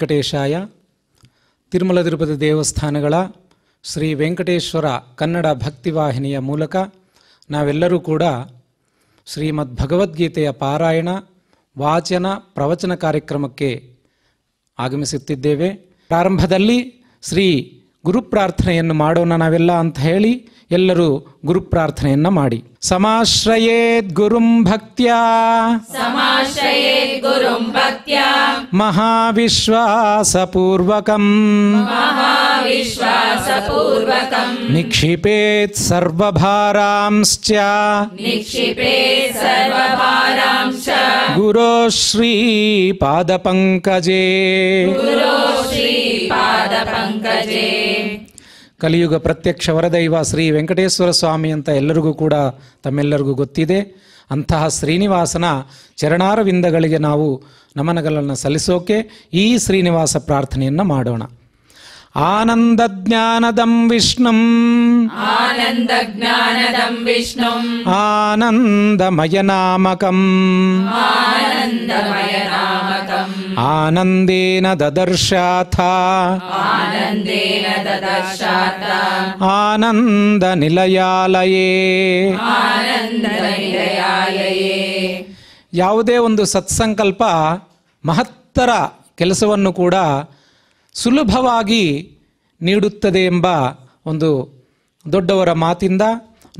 ವೆಂಕಟೇಶಾಯ ತಿರುಮಲ ತಿರುಪತಿ ದೇವಸ್ಥಾನಗಳ ಶ್ರೀ ವೆಂಕಟೇಶ್ವರ ಕನ್ನಡ ಭಕ್ತಿವಾಹಿನಿಯ ಮೂಲಕ ನಾವೆಲ್ಲರೂ ಕೂಡ ಶ್ರೀಮದ್ ಭಗವದ್ಗೀತೆಯ ಪಾರಾಯಣ ವಾಚನ ಪ್ರವಚನ ಕಾರ್ಯಕ್ರಮಕ್ಕೆ ಆಗಮಿಸುತ್ತಿದ್ದೇವೆ ಪ್ರಾರಂಭದಲ್ಲಿ ಶ್ರೀ ಗುರುಪ್ರಾರ್ಥನೆಯನ್ನು ಮಾಡೋಣ ನಾವೆಲ್ಲ ಅಂತ ಹೇಳಿ ಎಲ್ಲರೂ ಗುರು ಪ್ರಾರ್ಥನೆಯನ್ನ ಮಾಡಿ ಸಮಾಶ್ರಯೇದ್ ಗುರುಂ ಭಕ್ತ್ಯಾ ಸಮಾಶ್ರಯೇದ್ ಗುರುಂ ಭಕ್ತ್ಯಾ ಮಹಾವಿಶ್ವಾಸ ಪೂರ್ವಕಂ ಮಹಾವಿಶ್ವಾಸ ಪೂರ್ವಕಂ ನಿಕ್ಷಿಪೇತ್ ಸರ್ವಭಾರಾಂಶ್ಚ ನಿಕ್ಷಿಪೇತ್ ಸರ್ವಭಾರಾಂಶ್ಚ ಗುರೋ ಶ್ರೀ ಪಾದ ಪಂಕಜೇ ಗುರೋ ಶ್ರೀ ಪಾದ ಕಲಿಯುಗ ಪ್ರತ್ಯಕ್ಷ ವರದೈವ ಶ್ರೀ ವೆಂಕಟೇಶ್ವರ ಸ್ವಾಮಿ ಅಂತ ಎಲ್ಲರಿಗೂ ಕೂಡ ತಮ್ಮೆಲ್ಲರಿಗೂ ಗೊತ್ತಿದೆ ಅಂತಹ ಶ್ರೀನಿವಾಸನ ಚರಣಾರವಿಂದಗಳಿಗೆ ನಾವು ನಮನಗಳನ್ನು ಸಲ್ಲಿಸೋಕೆ ಈ ಶ್ರೀನಿವಾಸ ಪ್ರಾರ್ಥನೆಯನ್ನು ಮಾಡೋಣ ಆನಂದ ಜ್ಞಾನದಂ ವಿಷ್ಣು ಆನಂದ ಜ್ಞಾನದಂ ಆನಂದಮಯ ನಾಮಕಂ ಆನಂದಮಯ ನಾಮಕಂ ಆನಂದೇನ ದದರ್ಶಾಥ ಆನಂದೇನ ಆನಂದ ನಿಲಯಾಲಯೇ ಆನಂದ ನಿಲಯಾಲಯೇ ಯಾವುದೇ ಒಂದು ಸತ್ಸಂಕಲ್ಪ ಮಹತ್ತರ ಕೆಲಸವನ್ನು ಕೂಡ ಸುಲಭವಾಗಿ ನೀಡುತ್ತದೆ ಎಂಬ ಒಂದು ದೊಡ್ಡವರ ಮಾತಿಂದ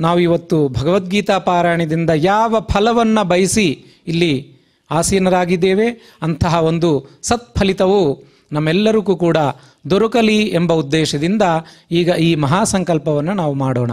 ನಾವು ಇವತ್ತು ಭಗವದ್ಗೀತಾ ಪಾರಾಯಣದಿಂದ ಯಾವ ಫಲವನ್ನು ಬಯಸಿ ಇಲ್ಲಿ ಆಸೀನರಾಗಿದ್ದೇವೆ ಅಂತಹ ಒಂದು ಸತ್ಫಲಿತವು ನಮ್ಮೆಲ್ಲರಿಗೂ ಕೂಡ ದೊರಕಲಿ ಎಂಬ ಉದ್ದೇಶದಿಂದ ಈಗ ಈ ಮಹಾಸಂಕಲ್ಪವನ್ನು ನಾವು ಮಾಡೋಣ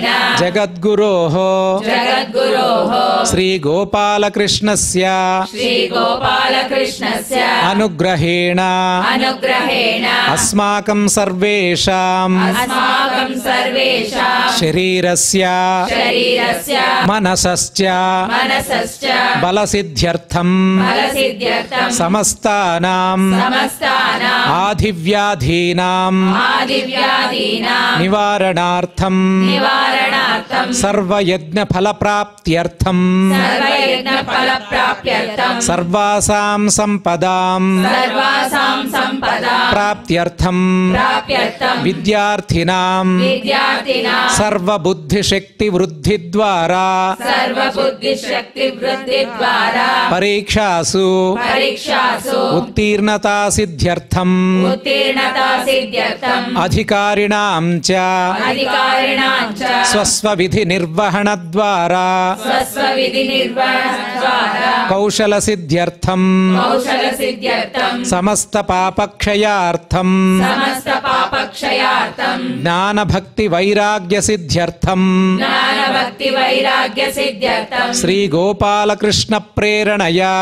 జగద్గురు శ్రీ గోపాలకృష్ణ అనుగ్రహేణ అస్మాకం శరీరస్ అస్మాకం బలసిద్ధ్యర్థం బలసిద్ధ్యర్థం ఆదివ్యాధీనా నివారణార్థం సర్వయజ్ఞ ఫల ప్రాప్త్యర్థం సర్వాసాం సంపదాం ప్రాప్త్యర్థం విద్యార్థినాం సర్వబుద్ధిశక్తి వృద్ధి ద్వారా పరీక్షాసు ఉత్తీర్ణతా సిద్ధ్యర్థం అధికారిణాం చ స్వస్వ విధి నిర్వహణ ద్వారా కౌశల సిద్ధ్యర్థం సమస్త పాపక్షయార్థం జ్ఞాన భక్తి వైరాగ్య సిద్ధ్యర్థం శ్రీ గోపాలకృష్ణ ప్రేరణయా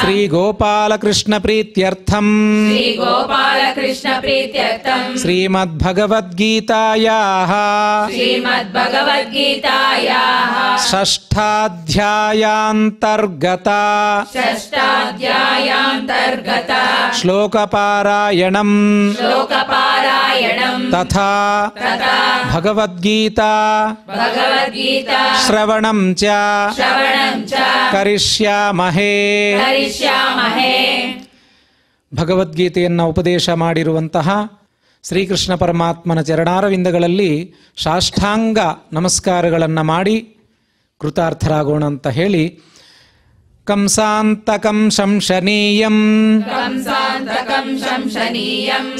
శ్రీ గోపాలకృష్ణ ప్రీత్యర్థం శ్రీమద్భగవద్ श्रीमद्भगवद्गीतायाः श्रीमद्भगवद्गीतायाः षष्ठाध्यायान्तर्गता षष्ठाध्यायान्तर्गता श्लोकपारायणम् श्लोकपारायणम् तथा तथा भगवद्गीता भगवद्गीता श्रवणम् च श्रवणम् च करिष्यामहे करिष्यामहे भगवद्गीतेयन्न उपदेश माडिरुवन्तः ಶ್ರೀಕೃಷ್ಣ ಪರಮಾತ್ಮನ ಚರಣಾರವಿಂದಗಳಲ್ಲಿ ಸಾಷ್ಟಾಂಗ ನಮಸ್ಕಾರಗಳನ್ನು ಮಾಡಿ ಕೃತಾರ್ಥರಾಗೋಣ ಅಂತ ಹೇಳಿ కంసాంతకం శంసనీయం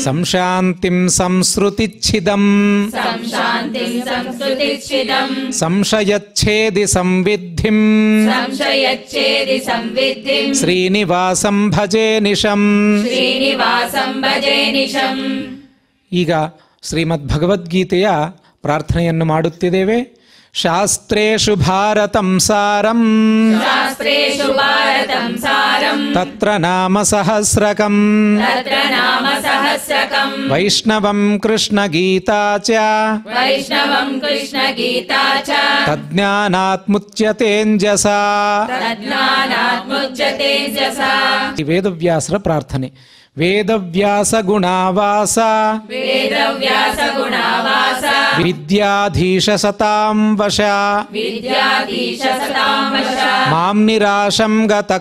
సంశాంతిం సంసృతిచ్చిదం సంశయచ్ఛేది సంవిద్ధిం శ్రీనివాసం భజే నిశం శ్రీనివాసం భజే నిశం ಈಗ ಶ್ರೀಮದ್ ಭಗವದ್ಗೀತೆಯ ಪ್ರಾರ್ಥನೆಯನ್ನು ಮಾಡುತ್ತಿದ್ದೇವೆ ಶಾಸ್ತ್ರು ಭಾರತಂ ಸಾರಂ ತತ್ರ ನಾಮ ಸಹಸ್ರಕಂ ವೈಷ್ಣವಂ ಕೃಷ್ಣ ಗೀತಾ ಚ ವೇದವ್ಯಾಸರ ಪ್ರಾರ್ಥನೆ वेदव्यास गुणावास वेदव्यास गुणावास विद्याधीश सतां वश विद्याधीश सतां मां निराशं गत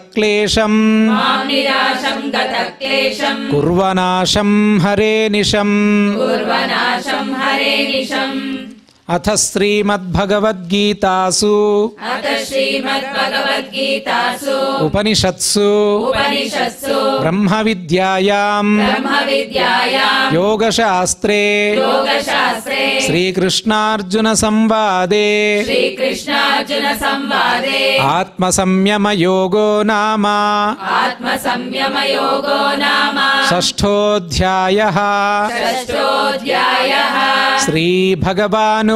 मां निराशं गत कुर्वनाशं हरे निशं कुर्वनाशं हरे निशं अथ श्रीमद्भगवद्गीतासु उपनिषत्सु ब्रह्मविद्यायाम् योगशास्त्रे श्रीकृष्णार्जुनसंवादे आत्मसंयमयोगो नाम षष्ठोऽध्यायः श्रीभगवानु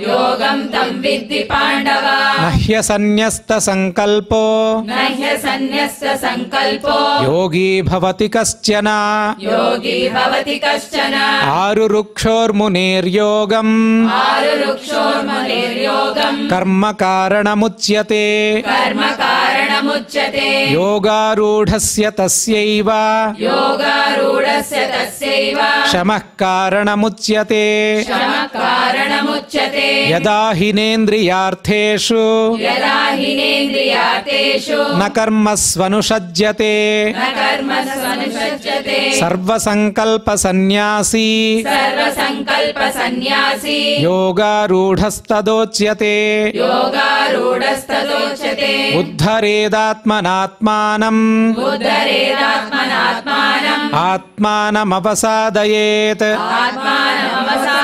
योगं तं विद्धि पाण्डव नह्यसन्न्यस्तसङ्कल्पो नह्यसन्न्यस्तसङ्कल्पो योगी भवति कश्चन योगी भवति कश्चन आरुरुक्षोर्मुनेर्योगम् आरुरुक्षोर्मुनेर्योगम् कर्म कारणमुच्यते कर्म कारणमुच्यते योगारूढस्य तस्यैव योगारूढस्य तस्यैव शमः कारणमुच्यते शमः कारणमुच्यते उच्यते यदा हिनेन्द्रियार्थेषु यदा हिनेन्द्रियार्थेषु न कर्म स्वनुषज्यते सर्वसङ्कल्पसन्न्यासी सर्वसङ्कल्पसन्न्यासी योगारूढस्तदोच्यते योगारूढस्तदोच्यते उद्धरेदात्मनात्मानम् उद्धरेदात्मनात्मानम् आत्मानमवसादयेत् आत्मानमवसा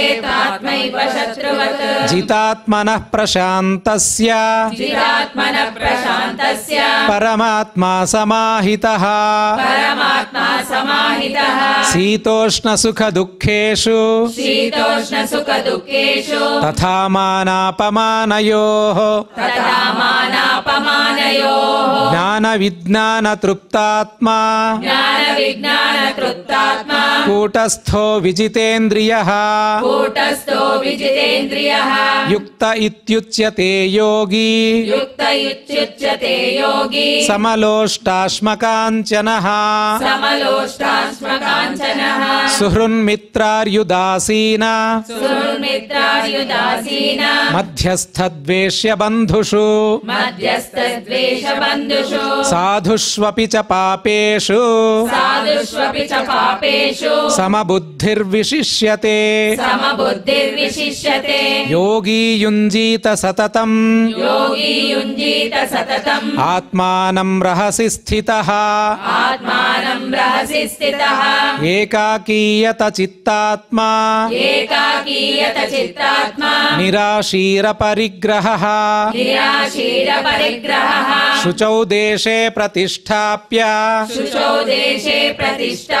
जितात्मनः प्रशान्तस्य परमात्मा समाहितः शीतोष्णसुखदुःखेषु शीतोष्णसुखदुःखेषु तथा मानापमानयोः ज्ञानविज्ञानतृप्तात्मा कृतात्मा कूटस्थो विजितेन्द्रियः कूटस्थो विजितेन्द्रियः युक्त इत्युच्यते योगी युक्त इत्युच्यते योगी समलोष्टाश्मकाञ्चनः समलोष्टाश्मकाञ्चनः सुहृन्मित्रार्युदासीना सुहृन्मित्रार्युदासीना मध्यस्थद्वेष्यबन्धुषु मध्यस्थद्वेष्यबन्धुषु साधुष्वपि च पापेषु साधुष्वपि च समबुद्धिर्विशिष्यते समबुद्धिर्विशिष्यते योगी युञ्जीत सततम् योगी युञ्जीत सततम् आत्मानम् रहसि स्थितः एकाकीयतचित्तात्मा निराशीरपरिग्रहः निराशीरपरिग्रहः शुचौ देशे प्रतिष्ठाप्य शुचौ देशे प्रतिष्ठा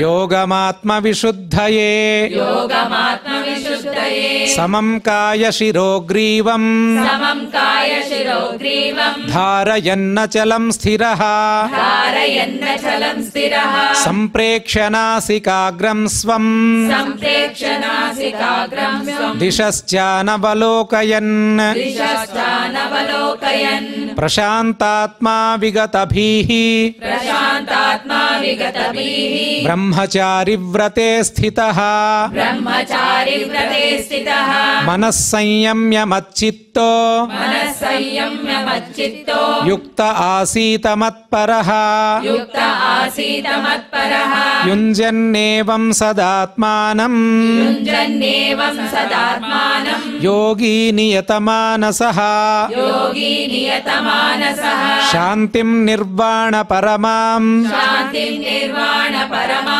योगमात्मविशुद्धये योगमात्मविशुद्धये समं कायशिरोग्रीवम् समं कायशिरोग्रीवम् धारयन्नचलं स्थिरः धारयन्नचलं स्थिरः सम्प्रेक्षनासिकाग्रं स्वम् सम्प्रेक्षनासिकाग्रं दिशश्चानवलोकयन् दिशश्चानवलोकयन् प्रशान्तात्मा विगतभीः प्रशान्तात्मा विगतभीः ब्रह्म ब्रह्मचारी व्रते स्थितः ब्रह्मचारी व्रते स्थितः मनः संयम्य मच्चित्तो मनः मच्चित्तो युक्त आसीत मत्परः युक्त आसीत मत्परः युञ्जन्नेवं सदात्मानं युञ्जन्नेवं सदात्मानं योगी नियतमानसः योगी नियतमानसः शान्तिं निर्वाण परमां शान्तिं निर्वाण परमाम्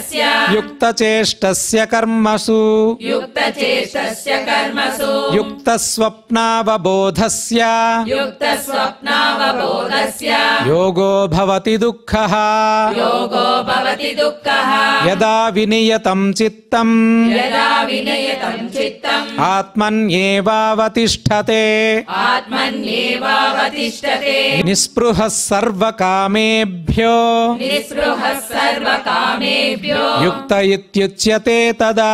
युक्तचेष्टस्य कर्मसु युक्तचेष्टस्य कर्मसु युक्तस्वप्नावबोधस्य युक्तस्वप्नावबोधस्य योगो भवति दुःखः योगो भवति दुःखः यदा विनियतम् चित्तम् चित्तम् आत्मन्येवावतिष्ठते आत्मन्येवावतिष्ठते निःस्पृहः सर्वकामेभ्यो निःस्पृहः सर्वकामेभ्यो युक्त इत्युच्यते तदा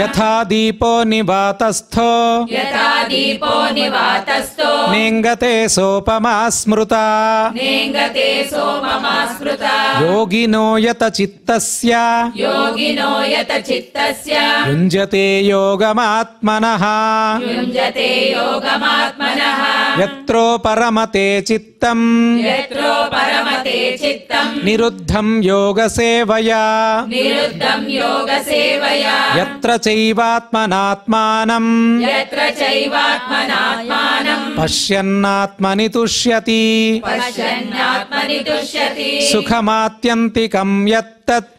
यथा दीपो निवातस्थो यथा दीपो निवातस्थो नेङ्गते सोपमा स्मृता नेङ्गते सोपमा स्मृता योगिनो यत चित्तस्य योगिनो यत चित्तस्य युञ्जते योगमात्मनः युञ्जते योगमात्मनः यत्रो परमते चित्तम् यत्रो परमते चित्तम् निरु निरुद्धं योगसेवया निरुद्धं योगसेवया यत्र चैवात्मनात्मानं यत्र चैवात्मनात्मानं पश्यन्नात्मनि तुष्यति पश्यन्नात्मनि तुष्यति सुखमात्यन्तिकं यत्तत्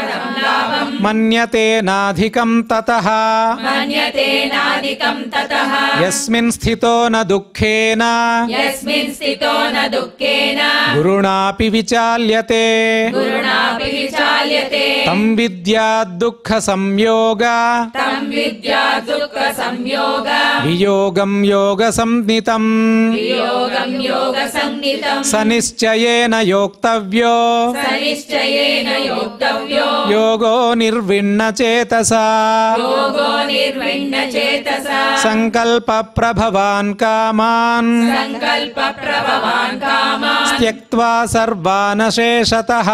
मन्यते नाधिकं ततः मन्यते नाधिकं ततः यस्मिन् स्थितो न दुःखेन यस्मिन् स्थितो न दुःखेन गुरुणापि विचाल्यते गुरुणापि विचाल्यते तं विद्या दुःखसंयोग तं विद्या दुःखसंयोग वियोगं योगसंनितं वियोगं योगसंनितं सनिश्चयेन योक्तव्यो सनिश्चयेन योक्तव्यो योगो निर्विण्ण चेतसा सङ्कल्पप्रभवान् कामान् त्यक्त्वा सर्वा न शेषतः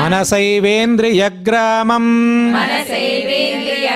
मनसैवेन्द्रियग्रामम्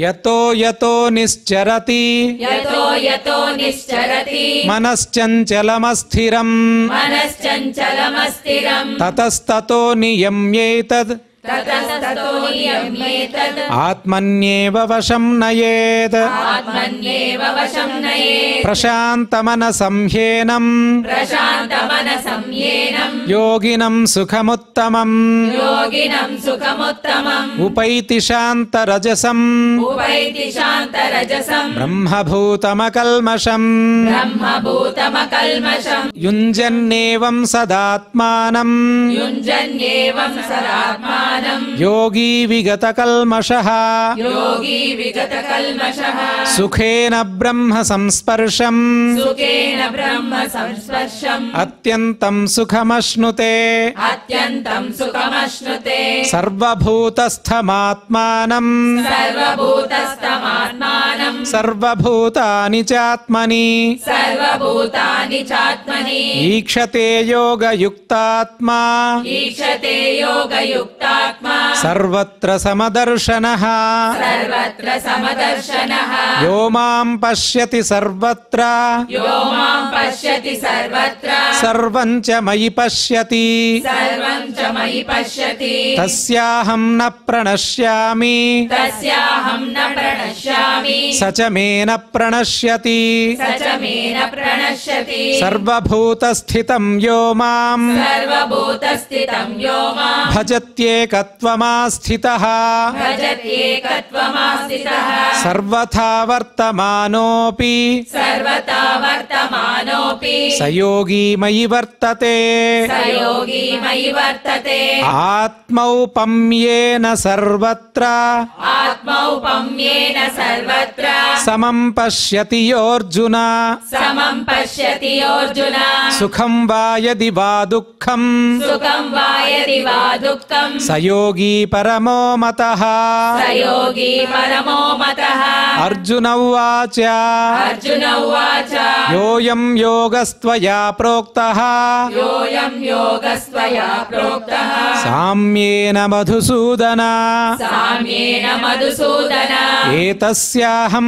यतो यतो निश्चरति यतो यतो निश्चरति मनश्चञ्चलमस्थिरम् ततस्ततो नियम्येतत् आत्मन्येव वशं नयेत् आत्मन्येव प्रशान्तमनसंह्येनम् प्रशान्तमनसंहेन योगिनं सुखमुत्तमम् योगिनं सुखमुत्तमम् उपैति शान्तरजसम् शान्तरजसम् ब्रह्मभूतमकल्मषम् ब्रह्मभूतमकल्मषम् युञ्जन्येवं सदात्मानम् युञ्जन्येवं सदात्मा योगी विगतकल्मषः योगी सुखेन ब्रह्म संस्पर्शम् अत्यन्तम् सुखमश्नुते अत्यन्तम् सर्वभूतस्थमात्मानम् सर्वभूतानि चात्मनि सर्वभूतानि चात्मनि ईक्षते योगयुक्तात्मा ईक्षते योगयुक्तात्मा सर्वत्र समदर्शनः सर्वत्र समदर्शनः व्योमाम् पश्यति सर्वत्र पश्यति च मयि पश्यति तस्याहम् न प्रणश्यामि तस्याहम् न प्रणश्यामि सचमेन प्रणश्यति सचमेन प्रणश्यति सर्वभूतस्थितं यो माम् सर्वभूतस्थितं यो माम् भजत्येकत्वमास्थितः भजत्येकत्वमास्थितः सर्वथा वर्तमानोऽपि सर्वथा वर्तमानोऽपि सयोगी मयि वर्तते सयोगी मयि वर्तते आत्मौपम्येन सर्वत्र आत्मौपम्येन सर्वत्र समं पश्यति योऽर्जुन समं पश्यति योऽर्जुन सुखं वा यदि वा दुःखं सुखं वा यदि वा दुःखं सयोगी परमो मतः सयोगी परमो मतः अर्जुन उवाच अर्जुन उवाच योयं योगस्त्वया प्रोक्तः योयं योगस्त्वया प्रोक्तः साम्येन मधुसूदन साम्येन मधुसूदन एतस्याहं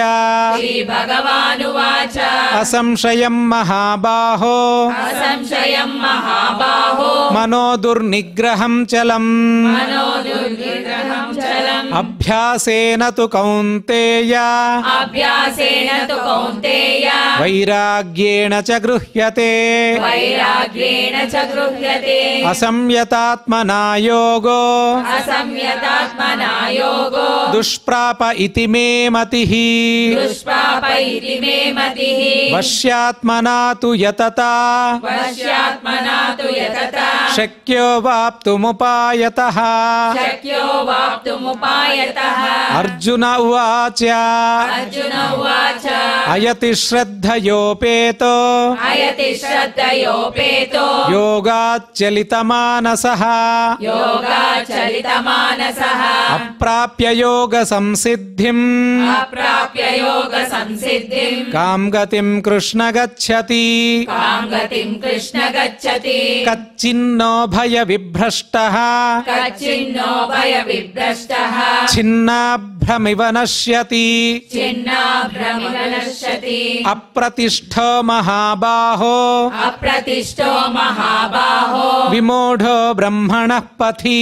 श्रीभगवानुवाच महाबाहो असंशयं महाबाहो मनो दुर्निग्रहं चलम् मनो दुर्निग्रहम् अभ्यासेन तु कौन्तेय अभ्यासेन तु कौन्तेय वैराग्येण च गृह्यते वैराग्येण च गृह्यते असंयतात्मना योगो असंयतात्मना योगो दुष्प्राप इति मे मतिः दुष्प्राप इति मे मतिः वश्यात्मना तु यतता वश्यात्मना तु यतता शक्यो वाप्तुमुपायतः शक्यो वाप्तुमुपायतः अर्जुन अर्जुन उवाच अयति अयति श्रद्धयोपेतो योगाच्चलितमानसः योगाच्चलितमानसः योगसंसिद्धिम् कां गतिम् कृष्ण गच्छति काम् गतिम् कृष्णगच्छति कच्चिन्नो भयविभ्रष्टः कच्चिन्नो भयविभ्रष्टः छिन्नाभ्रमिव नश्यति छिन्नाभ्रमिव नश्यति अप्रतिष्ठो महाबाहो अप्रतिष्ठो महाबाहो विमूढो ब्रह्मणः पथि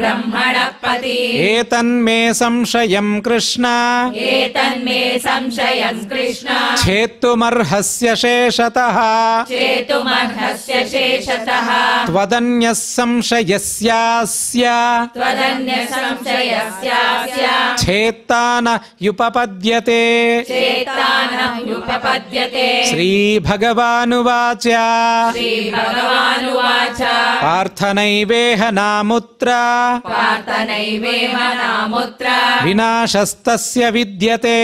ब्रह्मणः पथि एतन्मे संशयं कृष्ण एतन्मे संशयं कृष्ण छेत्तुमर्हस्य शेषतः छेत्तुमर्हस्य शेषतः त्वदन्यः संशयस्यास्य त्वदन्यः छेत्तानयुपपद्यते चेत्तानयुपपद्यते श्रीभगवानुवाच श्रीभगवानुवाच पार्थनैवेह नामुत्र पार्थनैवेह नामुत्र विनाशस्तस्य विद्यते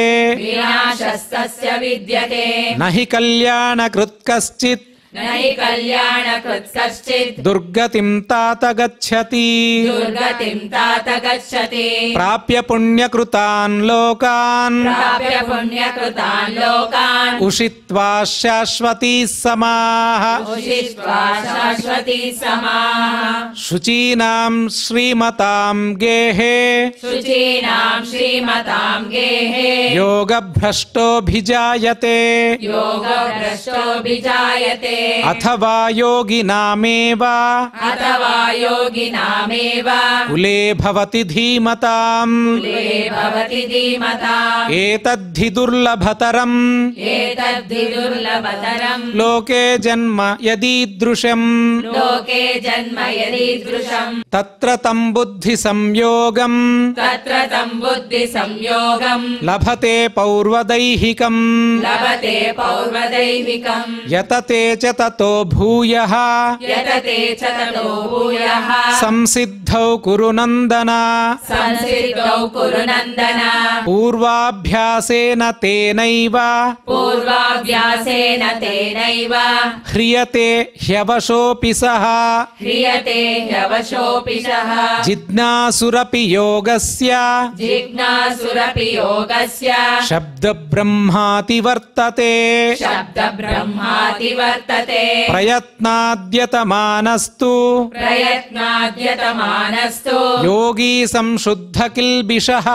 विनाशस्तस्य विद्यते न हि कल्याणकृत् कश्चित् नहि कल्याणकृत् कश्चित् दुर्गतिं तात गच्छति दुर्गतिं तात गच्छति प्राप्य पुण्यकृतान् लोकान् प्राप्य पुण्यकृतान् लोकान् उषित्वा शाश्वती समाः उषित्वा शाश्वती समाः शुचीनां श्रीमतां गेहे शुचीनां श्रीमतां गेहे योगभ्रष्टोऽभिजायते योगभ्रष्टोऽभिजायते अथवा योगिनामेव अथवा योगिनामेव कुले भवति धीमताम् एतद्धि दुर्लभतरम् एतद्धि दुर्लभतरम् लोके जन्म यदीदृशम् लोके जन्म यदीदृशम् तत्र तम् बुद्धिसंयोगम् तत्र तम् बुद्धिसंयोगम् लभते पौर्वदैहिकम् लभते पौर्वदैहिकम् यतते च ततो भूयः यतते संसिद्धौ कुरु नन्दन संसिद्धौ पूर्वाभ्यासेन तेनैव ह्रियते ह्यवशोऽपि सः जिज्ञासुरपि योगस्य जिज्ञासुरपि योगस्य शब्दब्रह्माति वर्तते प्रयत्नाद्यतमानस्तु प्रयत्नाद्यतमानस्तु योगी संशुद्ध किल्बिषः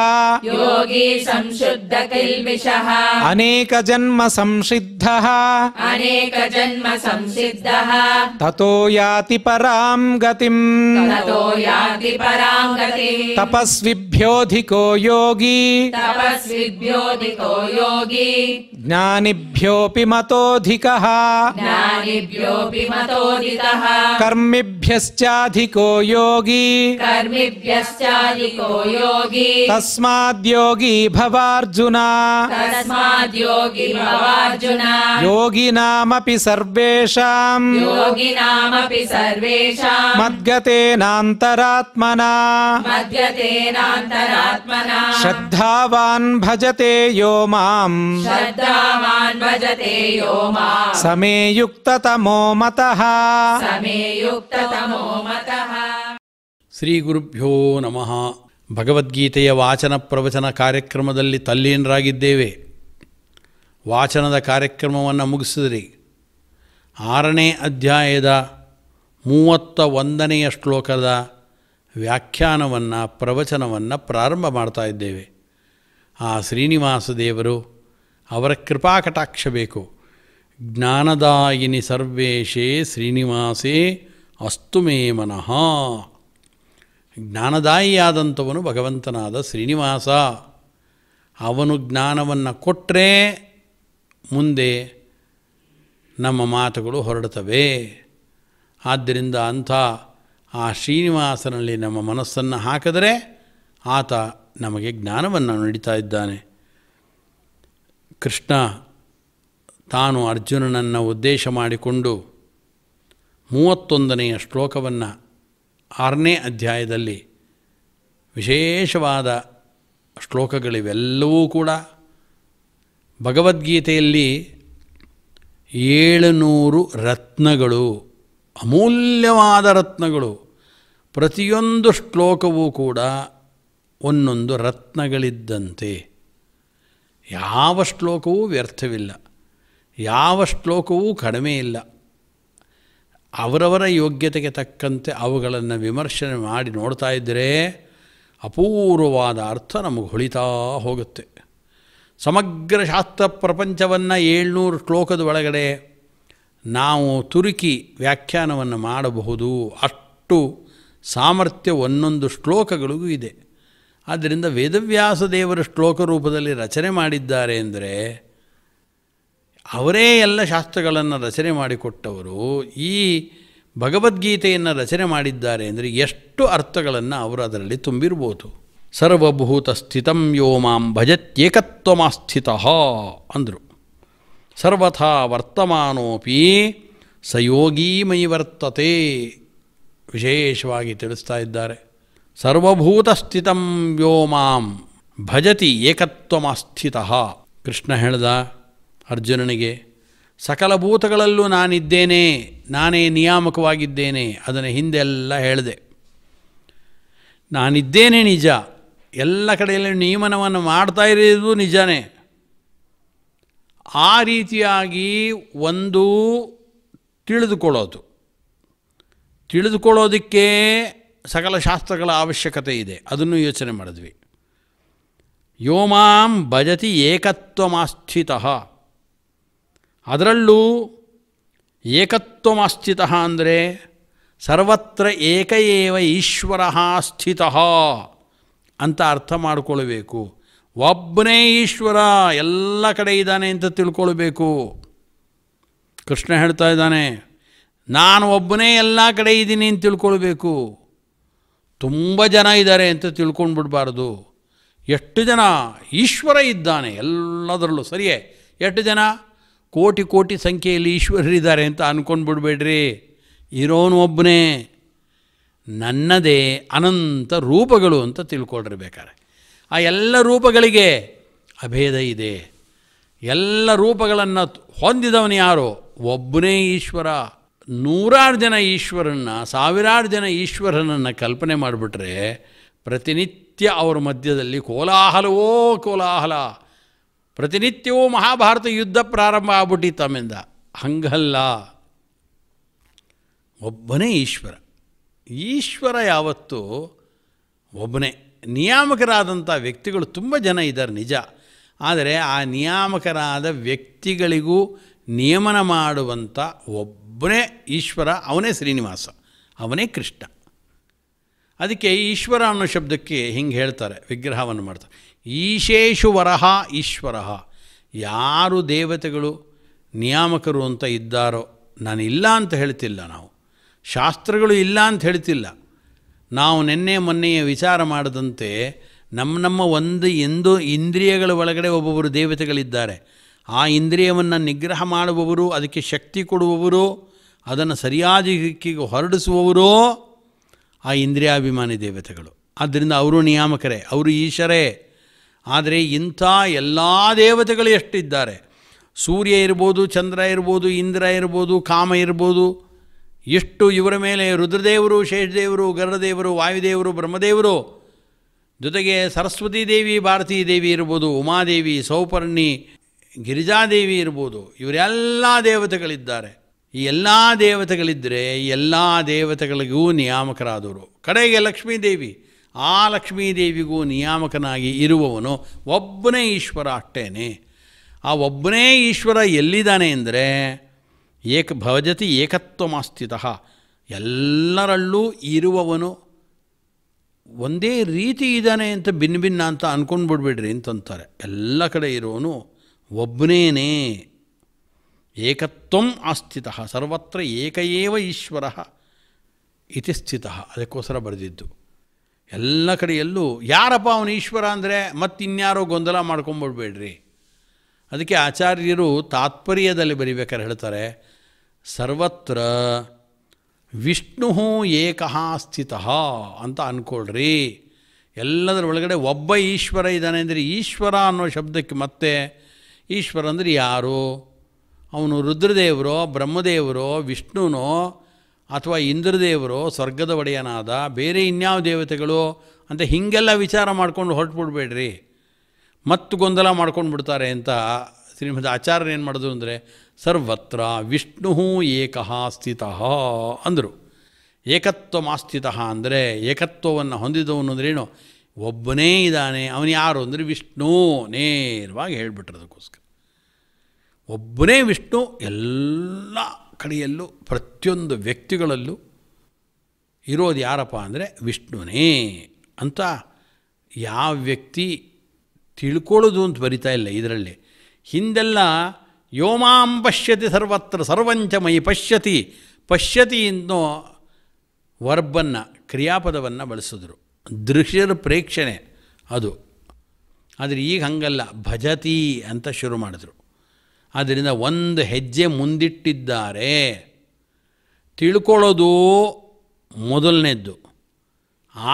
योगी संशुद्ध किल्बिषः अनेकजन्म संसिद्धः अनेकजन्म संसिद्धः ततो याति परां गतिम्पराङ्गति तपस्विभ्योऽधिको योगी तपस्विभ्योऽधिको योगी ज्ञानिभ्योऽपि मतोऽधिकः कर्मिभ्यश्चाधिको योगी कर्मिभ्यश्चाधिको योगी तस्माद्योगी भवार्जुना तस्माद्योगी भवार्जुना योगिनामपि सर्वेषाम् योगिनामपि मद्गतेनान्तरात्मना मद्गतेनान्तरात्मना श्रद्धावान् भजते यो माम् श्रद्धावान् भजते यो समे युक्ता ಯುಕ್ತತಮೋ ಮತಃ ಶ್ರೀ ಗುರುಭ್ಯೋ ನಮಃ ಭಗವದ್ಗೀತೆಯ ವಾಚನ ಪ್ರವಚನ ಕಾರ್ಯಕ್ರಮದಲ್ಲಿ ತಲ್ಲೀನರಾಗಿದ್ದೇವೆ ವಾಚನದ ಕಾರ್ಯಕ್ರಮವನ್ನು ಮುಗಿಸಿದ್ರಿ ಆರನೇ ಅಧ್ಯಾಯದ ಮೂವತ್ತ ಒಂದನೆಯ ಶ್ಲೋಕದ ವ್ಯಾಖ್ಯಾನವನ್ನು ಪ್ರವಚನವನ್ನು ಪ್ರಾರಂಭ ಮಾಡ್ತಾ ಇದ್ದೇವೆ ಆ ಶ್ರೀನಿವಾಸ ದೇವರು ಅವರ ಕೃಪಾಕಟಾಕ್ಷ ಬೇಕು ಜ್ಞಾನದಾಯಿನಿ ಸರ್ವೇಶೇ ಶ್ರೀನಿವಾಸೇ ಅಸ್ತು ಮೇ ಮನಃ ಜ್ಞಾನದಾಯಿಯಾದಂಥವನು ಭಗವಂತನಾದ ಶ್ರೀನಿವಾಸ ಅವನು ಜ್ಞಾನವನ್ನು ಕೊಟ್ಟರೆ ಮುಂದೆ ನಮ್ಮ ಮಾತುಗಳು ಹೊರಡ್ತವೆ ಆದ್ದರಿಂದ ಅಂಥ ಆ ಶ್ರೀನಿವಾಸನಲ್ಲಿ ನಮ್ಮ ಮನಸ್ಸನ್ನು ಹಾಕಿದರೆ ಆತ ನಮಗೆ ಜ್ಞಾನವನ್ನು ನಡೀತಾ ಇದ್ದಾನೆ ಕೃಷ್ಣ ತಾನು ಅರ್ಜುನನನ್ನು ಉದ್ದೇಶ ಮಾಡಿಕೊಂಡು ಮೂವತ್ತೊಂದನೆಯ ಶ್ಲೋಕವನ್ನು ಆರನೇ ಅಧ್ಯಾಯದಲ್ಲಿ ವಿಶೇಷವಾದ ಶ್ಲೋಕಗಳಿವೆಲ್ಲವೂ ಕೂಡ ಭಗವದ್ಗೀತೆಯಲ್ಲಿ ಏಳುನೂರು ರತ್ನಗಳು ಅಮೂಲ್ಯವಾದ ರತ್ನಗಳು ಪ್ರತಿಯೊಂದು ಶ್ಲೋಕವೂ ಕೂಡ ಒಂದೊಂದು ರತ್ನಗಳಿದ್ದಂತೆ ಯಾವ ಶ್ಲೋಕವೂ ವ್ಯರ್ಥವಿಲ್ಲ ಯಾವ ಶ್ಲೋಕವೂ ಕಡಿಮೆ ಇಲ್ಲ ಅವರವರ ಯೋಗ್ಯತೆಗೆ ತಕ್ಕಂತೆ ಅವುಗಳನ್ನು ವಿಮರ್ಶನೆ ಮಾಡಿ ನೋಡ್ತಾ ಇದ್ದರೆ ಅಪೂರ್ವವಾದ ಅರ್ಥ ನಮಗೆ ಹೊಳಿತಾ ಹೋಗುತ್ತೆ ಸಮಗ್ರ ಶಾಸ್ತ್ರ ಪ್ರಪಂಚವನ್ನು ಏಳ್ನೂರು ಶ್ಲೋಕದ ಒಳಗಡೆ ನಾವು ತುರುಕಿ ವ್ಯಾಖ್ಯಾನವನ್ನು ಮಾಡಬಹುದು ಅಷ್ಟು ಸಾಮರ್ಥ್ಯ ಒಂದೊಂದು ಶ್ಲೋಕಗಳಿಗೂ ಇದೆ ಆದ್ದರಿಂದ ವೇದವ್ಯಾಸ ದೇವರ ಶ್ಲೋಕ ರೂಪದಲ್ಲಿ ರಚನೆ ಮಾಡಿದ್ದಾರೆ ಅಂದರೆ ಅವರೇ ಎಲ್ಲ ಶಾಸ್ತ್ರಗಳನ್ನು ರಚನೆ ಮಾಡಿಕೊಟ್ಟವರು ಈ ಭಗವದ್ಗೀತೆಯನ್ನು ರಚನೆ ಮಾಡಿದ್ದಾರೆ ಅಂದರೆ ಎಷ್ಟು ಅರ್ಥಗಳನ್ನು ಅವರು ಅದರಲ್ಲಿ ತುಂಬಿರ್ಬೋದು ಸರ್ವಭೂತ ಸ್ಥಿತಂ ಯೋ ಮಾಂ ಭಜತ್ಯೇಕತ್ವಮಸ್ಥಿತ ಅಂದರು ಸರ್ವಥಾ ವರ್ತಮಾನೋಪಿ ಸಯೋಗೀಮಯಿ ವರ್ತತೆ ವಿಶೇಷವಾಗಿ ತಿಳಿಸ್ತಾ ಇದ್ದಾರೆ ಸರ್ವಭೂತ ಸ್ಥಿತಂ ಯೋ ಮಾಂ ಭಜತಿ ಏಕತ್ವಮಸ್ಥಿತ ಕೃಷ್ಣ ಹೇಳ್ದ ಅರ್ಜುನನಿಗೆ ಸಕಲ ಭೂತಗಳಲ್ಲೂ ನಾನಿದ್ದೇನೆ ನಾನೇ ನಿಯಾಮಕವಾಗಿದ್ದೇನೆ ಅದನ್ನು ಹಿಂದೆಲ್ಲ ಹೇಳಿದೆ ನಾನಿದ್ದೇನೆ ನಿಜ ಎಲ್ಲ ಕಡೆಯಲ್ಲಿ ನಿಯಮನವನ್ನು ಮಾಡ್ತಾ ಇರೋದು ನಿಜನೇ ಆ ರೀತಿಯಾಗಿ ಒಂದು ತಿಳಿದುಕೊಳ್ಳೋದು ತಿಳಿದುಕೊಳ್ಳೋದಕ್ಕೆ ಸಕಲ ಶಾಸ್ತ್ರಗಳ ಅವಶ್ಯಕತೆ ಇದೆ ಅದನ್ನು ಯೋಚನೆ ಮಾಡಿದ್ವಿ ಯೋಮಾಂ ಭಜತಿ ಏಕತ್ವಮಾಸ್ಥಿತಃ ಅದರಲ್ಲೂ ಏಕತ್ವಮಾಸ್ಥಿತ ಅಂದರೆ ಸರ್ವತ್ರ ಏಕಏವ ಈಶ್ವರ ಸ್ಥಿತ ಅಂತ ಅರ್ಥ ಮಾಡಿಕೊಳ್ಬೇಕು ಒಬ್ಬನೇ ಈಶ್ವರ ಎಲ್ಲ ಕಡೆ ಇದ್ದಾನೆ ಅಂತ ತಿಳ್ಕೊಳ್ಬೇಕು ಕೃಷ್ಣ ಹೇಳ್ತಾ ಇದ್ದಾನೆ ನಾನು ಒಬ್ಬನೇ ಎಲ್ಲ ಕಡೆ ಇದ್ದೀನಿ ಅಂತ ತಿಳ್ಕೊಳ್ಬೇಕು ತುಂಬ ಜನ ಇದ್ದಾರೆ ಅಂತ ತಿಳ್ಕೊಂಡು ಬಿಡಬಾರ್ದು ಎಷ್ಟು ಜನ ಈಶ್ವರ ಇದ್ದಾನೆ ಎಲ್ಲದರಲ್ಲೂ ಸರಿಯೇ ಎಷ್ಟು ಜನ ಕೋಟಿ ಕೋಟಿ ಸಂಖ್ಯೆಯಲ್ಲಿ ಈಶ್ವರರಿದ್ದಾರೆ ಅಂತ ಅಂದ್ಕೊಂಡು ಬಿಡಬೇಡ್ರಿ ಇರೋನು ಒಬ್ಬನೇ ನನ್ನದೇ ಅನಂತ ರೂಪಗಳು ಅಂತ ತಿಳ್ಕೊಳ್ರಿ ಬೇಕಾರೆ ಆ ಎಲ್ಲ ರೂಪಗಳಿಗೆ ಅಭೇದ ಇದೆ ಎಲ್ಲ ರೂಪಗಳನ್ನು ಹೊಂದಿದವನು ಯಾರು ಒಬ್ಬನೇ ಈಶ್ವರ ನೂರಾರು ಜನ ಈಶ್ವರನ್ನ ಸಾವಿರಾರು ಜನ ಈಶ್ವರನನ್ನು ಕಲ್ಪನೆ ಮಾಡಿಬಿಟ್ರೆ ಪ್ರತಿನಿತ್ಯ ಅವರ ಮಧ್ಯದಲ್ಲಿ ಕೋಲಾಹಲವೋ ಕೋಲಾಹಲ ಪ್ರತಿನಿತ್ಯವೂ ಮಹಾಭಾರತ ಯುದ್ಧ ಪ್ರಾರಂಭ ಆಗ್ಬಿಟ್ಟಿ ತಮ್ಮಿಂದ ಹಂಗಲ್ಲ ಒಬ್ಬನೇ ಈಶ್ವರ ಈಶ್ವರ ಯಾವತ್ತೂ ಒಬ್ಬನೇ ನಿಯಾಮಕರಾದಂಥ ವ್ಯಕ್ತಿಗಳು ತುಂಬ ಜನ ಇದ್ದಾರೆ ನಿಜ ಆದರೆ ಆ ನಿಯಾಮಕರಾದ ವ್ಯಕ್ತಿಗಳಿಗೂ ನಿಯಮನ ಮಾಡುವಂಥ ಒಬ್ಬನೇ ಈಶ್ವರ ಅವನೇ ಶ್ರೀನಿವಾಸ ಅವನೇ ಕೃಷ್ಣ ಅದಕ್ಕೆ ಈಶ್ವರ ಅನ್ನೋ ಶಬ್ದಕ್ಕೆ ಹಿಂಗೆ ಹೇಳ್ತಾರೆ ವಿಗ್ರಹವನ್ನು ಮಾಡ್ತಾರೆ ಈಶೇಷು ವರಹ ಈಶ್ವರ ಯಾರು ದೇವತೆಗಳು ನಿಯಾಮಕರು ಅಂತ ಇದ್ದಾರೋ ನಾನು ಇಲ್ಲ ಅಂತ ಹೇಳ್ತಿಲ್ಲ ನಾವು ಶಾಸ್ತ್ರಗಳು ಇಲ್ಲ ಅಂತ ಹೇಳ್ತಿಲ್ಲ ನಾವು ನಿನ್ನೆ ಮೊನ್ನೆಯ ವಿಚಾರ ಮಾಡದಂತೆ ನಮ್ಮ ನಮ್ಮ ಒಂದು ಎಂದು ಇಂದ್ರಿಯಗಳ ಒಳಗಡೆ ಒಬ್ಬೊಬ್ಬರು ದೇವತೆಗಳಿದ್ದಾರೆ ಆ ಇಂದ್ರಿಯವನ್ನು ನಿಗ್ರಹ ಮಾಡುವವರು ಅದಕ್ಕೆ ಶಕ್ತಿ ಕೊಡುವವರು ಅದನ್ನು ಸರಿಯಾದ ದಿಕ್ಕಿಗೆ ಹೊರಡಿಸುವವರು ಆ ಇಂದ್ರಿಯಾಭಿಮಾನಿ ದೇವತೆಗಳು ಆದ್ದರಿಂದ ಅವರು ನಿಯಾಮಕರೇ ಅವರು ಈಶರೇ ಆದರೆ ಇಂಥ ಎಲ್ಲ ದೇವತೆಗಳು ಎಷ್ಟಿದ್ದಾರೆ ಸೂರ್ಯ ಇರ್ಬೋದು ಚಂದ್ರ ಇರ್ಬೋದು ಇಂದ್ರ ಇರ್ಬೋದು ಕಾಮ ಇರ್ಬೋದು ಎಷ್ಟು ಇವರ ಮೇಲೆ ರುದ್ರದೇವರು ಶೇಷದೇವರು ಗರುಡದೇವರು ವಾಯುದೇವರು ಬ್ರಹ್ಮದೇವರು ಜೊತೆಗೆ ಸರಸ್ವತೀ ದೇವಿ ಭಾರತೀ ದೇವಿ ಇರ್ಬೋದು ಉಮಾದೇವಿ ಸೌಪರ್ಣಿ ಗಿರಿಜಾದೇವಿ ಇರ್ಬೋದು ಇವರೆಲ್ಲ ದೇವತೆಗಳಿದ್ದಾರೆ ಈ ಎಲ್ಲ ದೇವತೆಗಳಿದ್ದರೆ ಎಲ್ಲ ದೇವತೆಗಳಿಗೂ ನಿಯಾಮಕರಾದವರು ಕಡೆಗೆ ಲಕ್ಷ್ಮೀದೇವಿ ಆ ಲಕ್ಷ್ಮೀದೇವಿಗೂ ನಿಯಾಮಕನಾಗಿ ಇರುವವನು ಒಬ್ಬನೇ ಈಶ್ವರ ಅಷ್ಟೇನೆ ಆ ಒಬ್ಬನೇ ಈಶ್ವರ ಎಲ್ಲಿದ್ದಾನೆ ಅಂದರೆ ಏಕ ಭವಜತಿ ಮಾಸ್ತಿತಃ ಎಲ್ಲರಲ್ಲೂ ಇರುವವನು ಒಂದೇ ರೀತಿ ಇದ್ದಾನೆ ಅಂತ ಭಿನ್ನ ಭಿನ್ನ ಅಂತ ಅಂದ್ಕೊಂಡ್ಬಿಡ್ಬಿಡ್ರಿ ಅಂತಂತಾರೆ ಎಲ್ಲ ಕಡೆ ಇರುವವನು ಒಬ್ಬನೇನೇ ಏಕತ್ವಂ ಆಸ್ಥಿತ ಸರ್ವತ್ರ ಏಕಏವ ಈಶ್ವರ ಇತಿ ಸ್ಥಿತ ಅದಕ್ಕೋಸ್ಕರ ಬರೆದಿದ್ದು ಎಲ್ಲ ಕಡೆಯಲ್ಲೂ ಯಾರಪ್ಪ ಅವನು ಈಶ್ವರ ಅಂದರೆ ಮತ್ತಿನ್ಯಾರೋ ಗೊಂದಲ ಮಾಡ್ಕೊಂಬಿಡ್ಬೇಡ್ರಿ ಅದಕ್ಕೆ ಆಚಾರ್ಯರು ತಾತ್ಪರ್ಯದಲ್ಲಿ ಬರಿಬೇಕಾದ್ರೆ ಹೇಳ್ತಾರೆ ಸರ್ವತ್ರ ವಿಷ್ಣು ಏಕಃ ಸ್ಥಿತ ಅಂತ ಅಂದ್ಕೊಳ್ರಿ ಎಲ್ಲದರ ಒಳಗಡೆ ಒಬ್ಬ ಈಶ್ವರ ಇದ್ದಾನೆ ಅಂದರೆ ಈಶ್ವರ ಅನ್ನೋ ಶಬ್ದಕ್ಕೆ ಮತ್ತೆ ಈಶ್ವರ ಅಂದರೆ ಯಾರು ಅವನು ರುದ್ರದೇವರೋ ಬ್ರಹ್ಮದೇವರೋ ವಿಷ್ಣುನೋ ಅಥವಾ ಇಂದ್ರದೇವರು ಸ್ವರ್ಗದ ಒಡೆಯನಾದ ಬೇರೆ ಇನ್ಯಾವ ದೇವತೆಗಳು ಅಂತ ಹೀಗೆಲ್ಲ ವಿಚಾರ ಮಾಡ್ಕೊಂಡು ಬಿಡಬೇಡ್ರಿ ಮತ್ತು ಗೊಂದಲ ಮಾಡ್ಕೊಂಡು ಬಿಡ್ತಾರೆ ಅಂತ ಶ್ರೀಮಂತ ಆಚಾರ್ಯ ಏನು ಮಾಡಿದ್ರು ಅಂದರೆ ಸರ್ವತ್ರ ವಿಷ್ಣು ಏಕಃ ಸ್ಥಿತಃ ಅಂದರು ಏಕತ್ವ ಮಾಸ್ಥಿತಃ ಅಂದರೆ ಏಕತ್ವವನ್ನು ಹೊಂದಿದವನು ಅಂದ್ರೇನು ಒಬ್ಬನೇ ಇದ್ದಾನೆ ಅವನು ಯಾರು ಅಂದರೆ ವಿಷ್ಣು ನೇರವಾಗಿ ಹೇಳಿಬಿಟ್ರದಕ್ಕೋಸ್ಕರ ಒಬ್ಬನೇ ವಿಷ್ಣು ಎಲ್ಲ ಕಡೆಯಲ್ಲೂ ಪ್ರತಿಯೊಂದು ವ್ಯಕ್ತಿಗಳಲ್ಲೂ ಇರೋದು ಯಾರಪ್ಪ ಅಂದರೆ ವಿಷ್ಣುನೇ ಅಂತ ಯಾವ ವ್ಯಕ್ತಿ ತಿಳ್ಕೊಳ್ಳೋದು ಅಂತ ಬರಿತಾ ಇಲ್ಲ ಇದರಲ್ಲಿ ಹಿಂದೆಲ್ಲ ಯೋಮಾಂ ಪಶ್ಯತಿ ಸರ್ವತ್ರ ಸರ್ವಂಚ ಮೈ ಪಶ್ಯತಿ ಪಶ್ಯತಿ ಅನ್ನೋ ವರ್ಬನ್ನು ಕ್ರಿಯಾಪದವನ್ನು ಬಳಸಿದ್ರು ದೃಶ್ಯರ ಪ್ರೇಕ್ಷಣೆ ಅದು ಆದರೆ ಈಗ ಹಂಗಲ್ಲ ಭಜತಿ ಅಂತ ಶುರು ಮಾಡಿದ್ರು ಆದ್ದರಿಂದ ಒಂದು ಹೆಜ್ಜೆ ಮುಂದಿಟ್ಟಿದ್ದಾರೆ ತಿಳ್ಕೊಳ್ಳೋದು ಮೊದಲನೇದ್ದು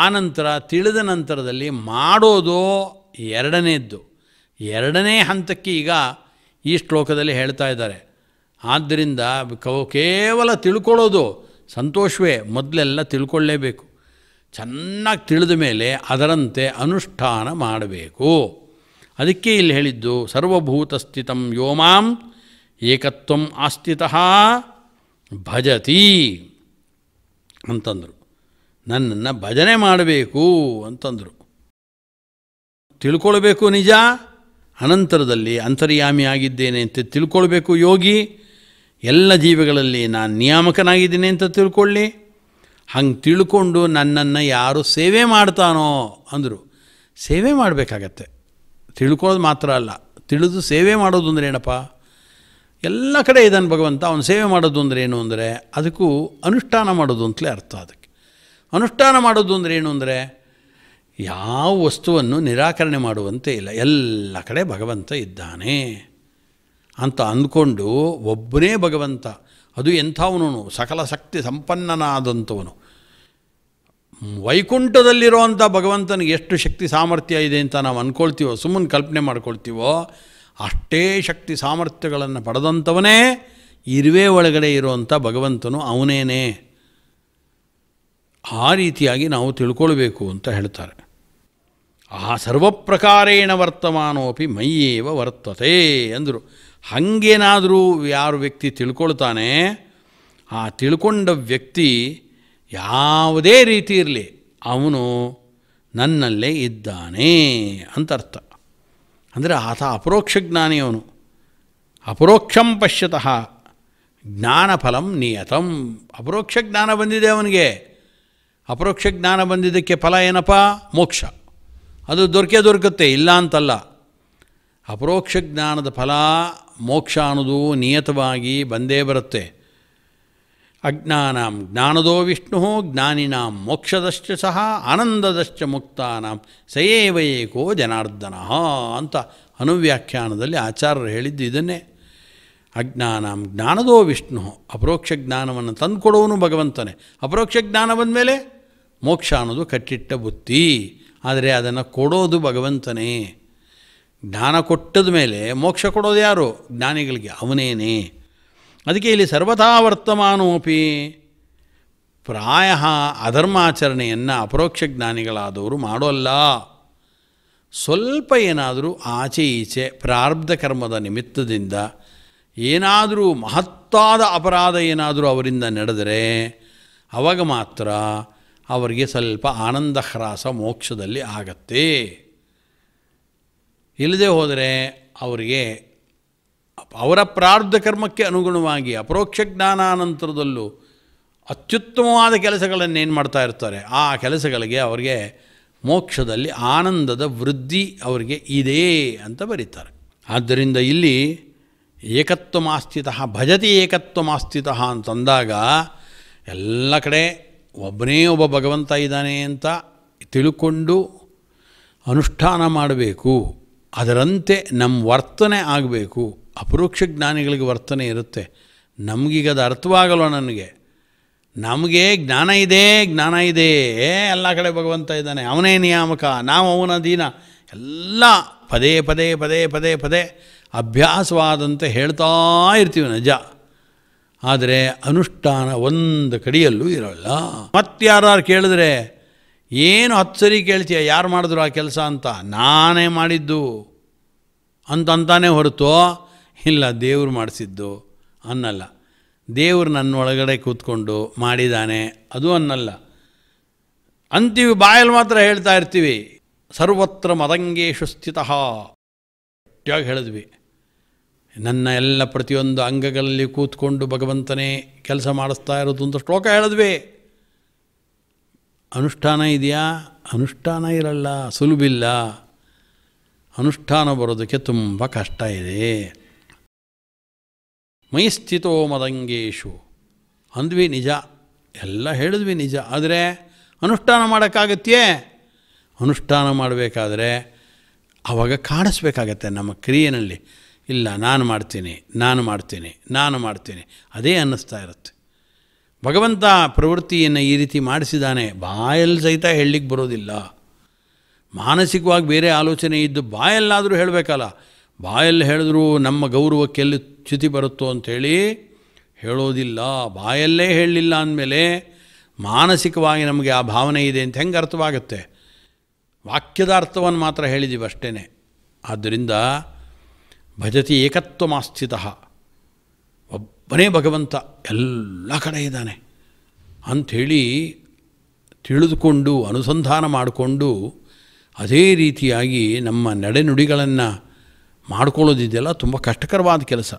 ಆನಂತರ ತಿಳಿದ ನಂತರದಲ್ಲಿ ಮಾಡೋದು ಎರಡನೇದ್ದು ಎರಡನೇ ಹಂತಕ್ಕೆ ಈಗ ಈ ಶ್ಲೋಕದಲ್ಲಿ ಹೇಳ್ತಾ ಇದ್ದಾರೆ ಆದ್ದರಿಂದ ಕೇವಲ ತಿಳ್ಕೊಳ್ಳೋದು ಸಂತೋಷವೇ ಮೊದಲೆಲ್ಲ ತಿಳ್ಕೊಳ್ಳೇಬೇಕು ಚೆನ್ನಾಗಿ ತಿಳಿದ ಮೇಲೆ ಅದರಂತೆ ಅನುಷ್ಠಾನ ಮಾಡಬೇಕು ಅದಕ್ಕೆ ಇಲ್ಲಿ ಹೇಳಿದ್ದು ಸರ್ವಭೂತಸ್ಥಿತಂ ಯೋಮಾಂ ಏಕತ್ವಂ ಆಸ್ಥಿತಃ ಭಜತಿ ಅಂತಂದರು ನನ್ನನ್ನು ಭಜನೆ ಮಾಡಬೇಕು ಅಂತಂದರು ತಿಳ್ಕೊಳ್ಬೇಕು ನಿಜ ಅನಂತರದಲ್ಲಿ ಅಂತರ್ಯಾಮಿ ಆಗಿದ್ದೇನೆ ಅಂತ ತಿಳ್ಕೊಳ್ಬೇಕು ಯೋಗಿ ಎಲ್ಲ ಜೀವಿಗಳಲ್ಲಿ ನಾನು ನಿಯಾಮಕನಾಗಿದ್ದೀನಿ ಅಂತ ತಿಳ್ಕೊಳ್ಳಿ ಹಂಗೆ ತಿಳ್ಕೊಂಡು ನನ್ನನ್ನು ಯಾರು ಸೇವೆ ಮಾಡ್ತಾನೋ ಅಂದರು ಸೇವೆ ಮಾಡಬೇಕಾಗತ್ತೆ ತಿಳ್ಕೊಳ್ಳೋದು ಮಾತ್ರ ಅಲ್ಲ ತಿಳಿದು ಸೇವೆ ಮಾಡೋದು ಅಂದ್ರೆ ಏನಪ್ಪ ಎಲ್ಲ ಕಡೆ ಇದ್ದಾನೆ ಭಗವಂತ ಅವನು ಸೇವೆ ಮಾಡೋದು ಅಂದರೆ ಏನು ಅಂದರೆ ಅದಕ್ಕೂ ಅನುಷ್ಠಾನ ಮಾಡೋದು ಅಂತಲೇ ಅರ್ಥ ಅದಕ್ಕೆ ಅನುಷ್ಠಾನ ಮಾಡೋದು ಅಂದರೆ ಏನು ಅಂದರೆ ಯಾವ ವಸ್ತುವನ್ನು ನಿರಾಕರಣೆ ಮಾಡುವಂತೆ ಇಲ್ಲ ಎಲ್ಲ ಕಡೆ ಭಗವಂತ ಇದ್ದಾನೆ ಅಂತ ಅಂದ್ಕೊಂಡು ಒಬ್ಬನೇ ಭಗವಂತ ಅದು ಎಂಥವನು ಸಕಲ ಶಕ್ತಿ ಸಂಪನ್ನನಾದಂಥವನು ವೈಕುಂಠದಲ್ಲಿರುವಂಥ ಭಗವಂತನಿಗೆ ಎಷ್ಟು ಶಕ್ತಿ ಸಾಮರ್ಥ್ಯ ಇದೆ ಅಂತ ನಾವು ಅಂದ್ಕೊಳ್ತೀವೋ ಸುಮ್ಮನೆ ಕಲ್ಪನೆ ಮಾಡ್ಕೊಳ್ತೀವೋ ಅಷ್ಟೇ ಶಕ್ತಿ ಸಾಮರ್ಥ್ಯಗಳನ್ನು ಪಡೆದಂಥವನೇ ಇರುವೆ ಒಳಗಡೆ ಇರುವಂಥ ಭಗವಂತನು ಅವನೇನೇ ಆ ರೀತಿಯಾಗಿ ನಾವು ತಿಳ್ಕೊಳ್ಬೇಕು ಅಂತ ಹೇಳ್ತಾರೆ ಆ ಸರ್ವಪ್ರಕಾರೇಣ ವರ್ತಮಾನೋಪಿ ಮೈಯೇವ ವರ್ತತೆ ಅಂದರು ಹಾಗೇನಾದರೂ ಯಾರು ವ್ಯಕ್ತಿ ತಿಳ್ಕೊಳ್ತಾನೆ ಆ ತಿಳ್ಕೊಂಡ ವ್ಯಕ್ತಿ ಯಾವುದೇ ರೀತಿ ಇರಲಿ ಅವನು ನನ್ನಲ್ಲೇ ಇದ್ದಾನೆ ಅಂತ ಅರ್ಥ ಅಂದರೆ ಆತ ಅಪರೋಕ್ಷ ಅವನು ಅಪರೋಕ್ಷಂ ಪಶ್ಯತಃ ಜ್ಞಾನಫಲಂ ನಿಯತಂ ಅಪರೋಕ್ಷ ಜ್ಞಾನ ಬಂದಿದೆ ಅವನಿಗೆ ಅಪರೋಕ್ಷ ಜ್ಞಾನ ಬಂದಿದ್ದಕ್ಕೆ ಫಲ ಏನಪ್ಪ ಮೋಕ್ಷ ಅದು ದೊರಕೆ ದೊರಕುತ್ತೆ ಇಲ್ಲ ಅಂತಲ್ಲ ಅಪರೋಕ್ಷ ಜ್ಞಾನದ ಫಲ ಮೋಕ್ಷ ಅನ್ನೋದು ನಿಯತವಾಗಿ ಬಂದೇ ಬರುತ್ತೆ ಅಜ್ಞಾನಾಂ ಜ್ಞಾನದೋ ವಿಷ್ಣು ಜ್ಞಾನಿನಾಂ ಮೋಕ್ಷದಶ್ಚ ಸಹ ಆನಂದದಶ್ಚ ಮುಕ್ತಾನಾಂ ಸಯೇವ ಜನಾರ್ದನ ಅಂತ ಅನುವ್ಯಾಖ್ಯಾನದಲ್ಲಿ ಆಚಾರ್ಯರು ಹೇಳಿದ್ದು ಇದನ್ನೇ ಅಜ್ಞಾನಾಂ ಜ್ಞಾನದೋ ವಿಷ್ಣು ಅಪರೋಕ್ಷ ಜ್ಞಾನವನ್ನು ತಂದುಕೊಡೋನು ಭಗವಂತನೇ ಅಪರೋಕ್ಷ ಜ್ಞಾನ ಬಂದಮೇಲೆ ಮೋಕ್ಷ ಅನ್ನೋದು ಕಟ್ಟಿಟ್ಟ ಬುತ್ತಿ ಆದರೆ ಅದನ್ನು ಕೊಡೋದು ಭಗವಂತನೇ ಜ್ಞಾನ ಕೊಟ್ಟದ ಮೇಲೆ ಮೋಕ್ಷ ಕೊಡೋದು ಯಾರು ಜ್ಞಾನಿಗಳಿಗೆ ಅವನೇನೇ ಅದಕ್ಕೆ ಇಲ್ಲಿ ಸರ್ವಥಾ ವರ್ತಮಾನೋಪಿ ಪ್ರಾಯ ಅಧರ್ಮಾಚರಣೆಯನ್ನು ಅಪರೋಕ್ಷ ಜ್ಞಾನಿಗಳಾದವರು ಮಾಡೋಲ್ಲ ಸ್ವಲ್ಪ ಏನಾದರೂ ಆಚೆ ಈಚೆ ಪ್ರಾರಬ್ಧ ಕರ್ಮದ ನಿಮಿತ್ತದಿಂದ ಏನಾದರೂ ಮಹತ್ತಾದ ಅಪರಾಧ ಏನಾದರೂ ಅವರಿಂದ ನಡೆದರೆ ಅವಾಗ ಮಾತ್ರ ಅವರಿಗೆ ಸ್ವಲ್ಪ ಆನಂದ ಹ್ರಾಸ ಮೋಕ್ಷದಲ್ಲಿ ಆಗತ್ತೆ ಇಲ್ಲದೆ ಹೋದರೆ ಅವರಿಗೆ ಅವರ ಪ್ರಾರ್ಧ ಕರ್ಮಕ್ಕೆ ಅನುಗುಣವಾಗಿ ಅಪರೋಕ್ಷ ಜ್ಞಾನಾನಂತರದಲ್ಲೂ ಅತ್ಯುತ್ತಮವಾದ ಕೆಲಸಗಳನ್ನೇನು ಮಾಡ್ತಾ ಇರ್ತಾರೆ ಆ ಕೆಲಸಗಳಿಗೆ ಅವರಿಗೆ ಮೋಕ್ಷದಲ್ಲಿ ಆನಂದದ ವೃದ್ಧಿ ಅವರಿಗೆ ಇದೆ ಅಂತ ಬರೀತಾರೆ ಆದ್ದರಿಂದ ಇಲ್ಲಿ ಏಕತ್ವಮಾಸ್ತಿತಃ ಭಜತಿ ಏಕತ್ವಮಾಸ್ತಿತಃ ಅಂತಂದಾಗ ಎಲ್ಲ ಕಡೆ ಒಬ್ಬನೇ ಒಬ್ಬ ಭಗವಂತ ಇದ್ದಾನೆ ಅಂತ ತಿಳ್ಕೊಂಡು ಅನುಷ್ಠಾನ ಮಾಡಬೇಕು ಅದರಂತೆ ನಮ್ಮ ವರ್ತನೆ ಆಗಬೇಕು ಅಪರೋಕ್ಷ ಜ್ಞಾನಿಗಳಿಗೆ ವರ್ತನೆ ಇರುತ್ತೆ ನಮಗೀಗ ಅದು ಅರ್ಥವಾಗಲ್ಲ ನನಗೆ ನಮಗೆ ಜ್ಞಾನ ಇದೆ ಜ್ಞಾನ ಇದೆ ಎಲ್ಲ ಕಡೆ ಭಗವಂತ ಇದ್ದಾನೆ ಅವನೇ ನಿಯಾಮಕ ನಾವು ಅವನ ದೀನ ಎಲ್ಲ ಪದೇ ಪದೇ ಪದೇ ಪದೇ ಪದೇ ಅಭ್ಯಾಸವಾದಂತೆ ಹೇಳ್ತಾ ಇರ್ತೀವಿ ನಿಜ ಆದರೆ ಅನುಷ್ಠಾನ ಒಂದು ಕಡೆಯಲ್ಲೂ ಇರೋಲ್ಲ ಮತ್ತಾರು ಕೇಳಿದ್ರೆ ಏನು ಹತ್ತು ಸರಿ ಕೇಳ್ತೀಯ ಯಾರು ಮಾಡಿದ್ರು ಆ ಕೆಲಸ ಅಂತ ನಾನೇ ಮಾಡಿದ್ದು ಅಂತಂತಾನೆ ಹೊರತು ಇಲ್ಲ ದೇವ್ರು ಮಾಡಿಸಿದ್ದು ಅನ್ನಲ್ಲ ದೇವರು ನನ್ನ ಒಳಗಡೆ ಕೂತ್ಕೊಂಡು ಮಾಡಿದ್ದಾನೆ ಅದು ಅನ್ನಲ್ಲ ಅಂತೀವಿ ಬಾಯಲ್ಲಿ ಮಾತ್ರ ಹೇಳ್ತಾ ಇರ್ತೀವಿ ಸರ್ವತ್ರ ಮದಂಗೇಶು ಸ್ಥಿತ ಒಟ್ಟಿಯಾಗಿ ಹೇಳಿದ್ವಿ ನನ್ನ ಎಲ್ಲ ಪ್ರತಿಯೊಂದು ಅಂಗಗಳಲ್ಲಿ ಕೂತ್ಕೊಂಡು ಭಗವಂತನೇ ಕೆಲಸ ಮಾಡಿಸ್ತಾ ಇರೋದು ಅಂತ ಶ್ಲೋಕ ಹೇಳಿದ್ವಿ ಅನುಷ್ಠಾನ ಇದೆಯಾ ಅನುಷ್ಠಾನ ಇರಲ್ಲ ಸುಲಭಿಲ್ಲ ಅನುಷ್ಠಾನ ಬರೋದಕ್ಕೆ ತುಂಬ ಕಷ್ಟ ಇದೆ ಮೈ ಸ್ಥಿತೋ ಮದಂಗೇಶು ಅಂದ್ವಿ ನಿಜ ಎಲ್ಲ ಹೇಳಿದ್ವಿ ನಿಜ ಆದರೆ ಅನುಷ್ಠಾನ ಮಾಡೋಕ್ಕಾಗತ್ತೆಯೇ ಅನುಷ್ಠಾನ ಮಾಡಬೇಕಾದ್ರೆ ಆವಾಗ ಕಾಣಿಸ್ಬೇಕಾಗತ್ತೆ ನಮ್ಮ ಕ್ರಿಯೆಯಲ್ಲಿ ಇಲ್ಲ ನಾನು ಮಾಡ್ತೀನಿ ನಾನು ಮಾಡ್ತೀನಿ ನಾನು ಮಾಡ್ತೀನಿ ಅದೇ ಅನ್ನಿಸ್ತಾ ಇರುತ್ತೆ ಭಗವಂತ ಪ್ರವೃತ್ತಿಯನ್ನು ಈ ರೀತಿ ಮಾಡಿಸಿದ್ದಾನೆ ಬಾಯಲ್ಲಿ ಸಹಿತ ಹೇಳಲಿಕ್ಕೆ ಬರೋದಿಲ್ಲ ಮಾನಸಿಕವಾಗಿ ಬೇರೆ ಆಲೋಚನೆ ಇದ್ದು ಬಾಯಲ್ಲಾದರೂ ಹೇಳಬೇಕಲ್ಲ ಬಾಯಲ್ಲಿ ಹೇಳಿದ್ರು ನಮ್ಮ ಗೌರವಕ್ಕೆ ಎಲ್ಲಿ ಚ್ಯುತಿ ಬರುತ್ತೋ ಅಂಥೇಳಿ ಹೇಳೋದಿಲ್ಲ ಬಾಯಲ್ಲೇ ಹೇಳಲಿಲ್ಲ ಅಂದಮೇಲೆ ಮಾನಸಿಕವಾಗಿ ನಮಗೆ ಆ ಭಾವನೆ ಇದೆ ಅಂತ ಹೆಂಗೆ ಅರ್ಥವಾಗುತ್ತೆ ವಾಕ್ಯದ ಅರ್ಥವನ್ನು ಮಾತ್ರ ಹೇಳಿದ್ದೀವಿ ಅಷ್ಟೇ ಆದ್ದರಿಂದ ಭಜತಿ ಏಕತ್ವ ಮಾಸ್ಥಿತ ಒಬ್ಬನೇ ಭಗವಂತ ಎಲ್ಲ ಕಡೆ ಇದ್ದಾನೆ ಅಂಥೇಳಿ ತಿಳಿದುಕೊಂಡು ಅನುಸಂಧಾನ ಮಾಡಿಕೊಂಡು ಅದೇ ರೀತಿಯಾಗಿ ನಮ್ಮ ನಡೆನುಡಿಗಳನ್ನು ಮಾಡ್ಕೊಳ್ಳೋದಿದೆಯಲ್ಲ ತುಂಬ ಕಷ್ಟಕರವಾದ ಕೆಲಸ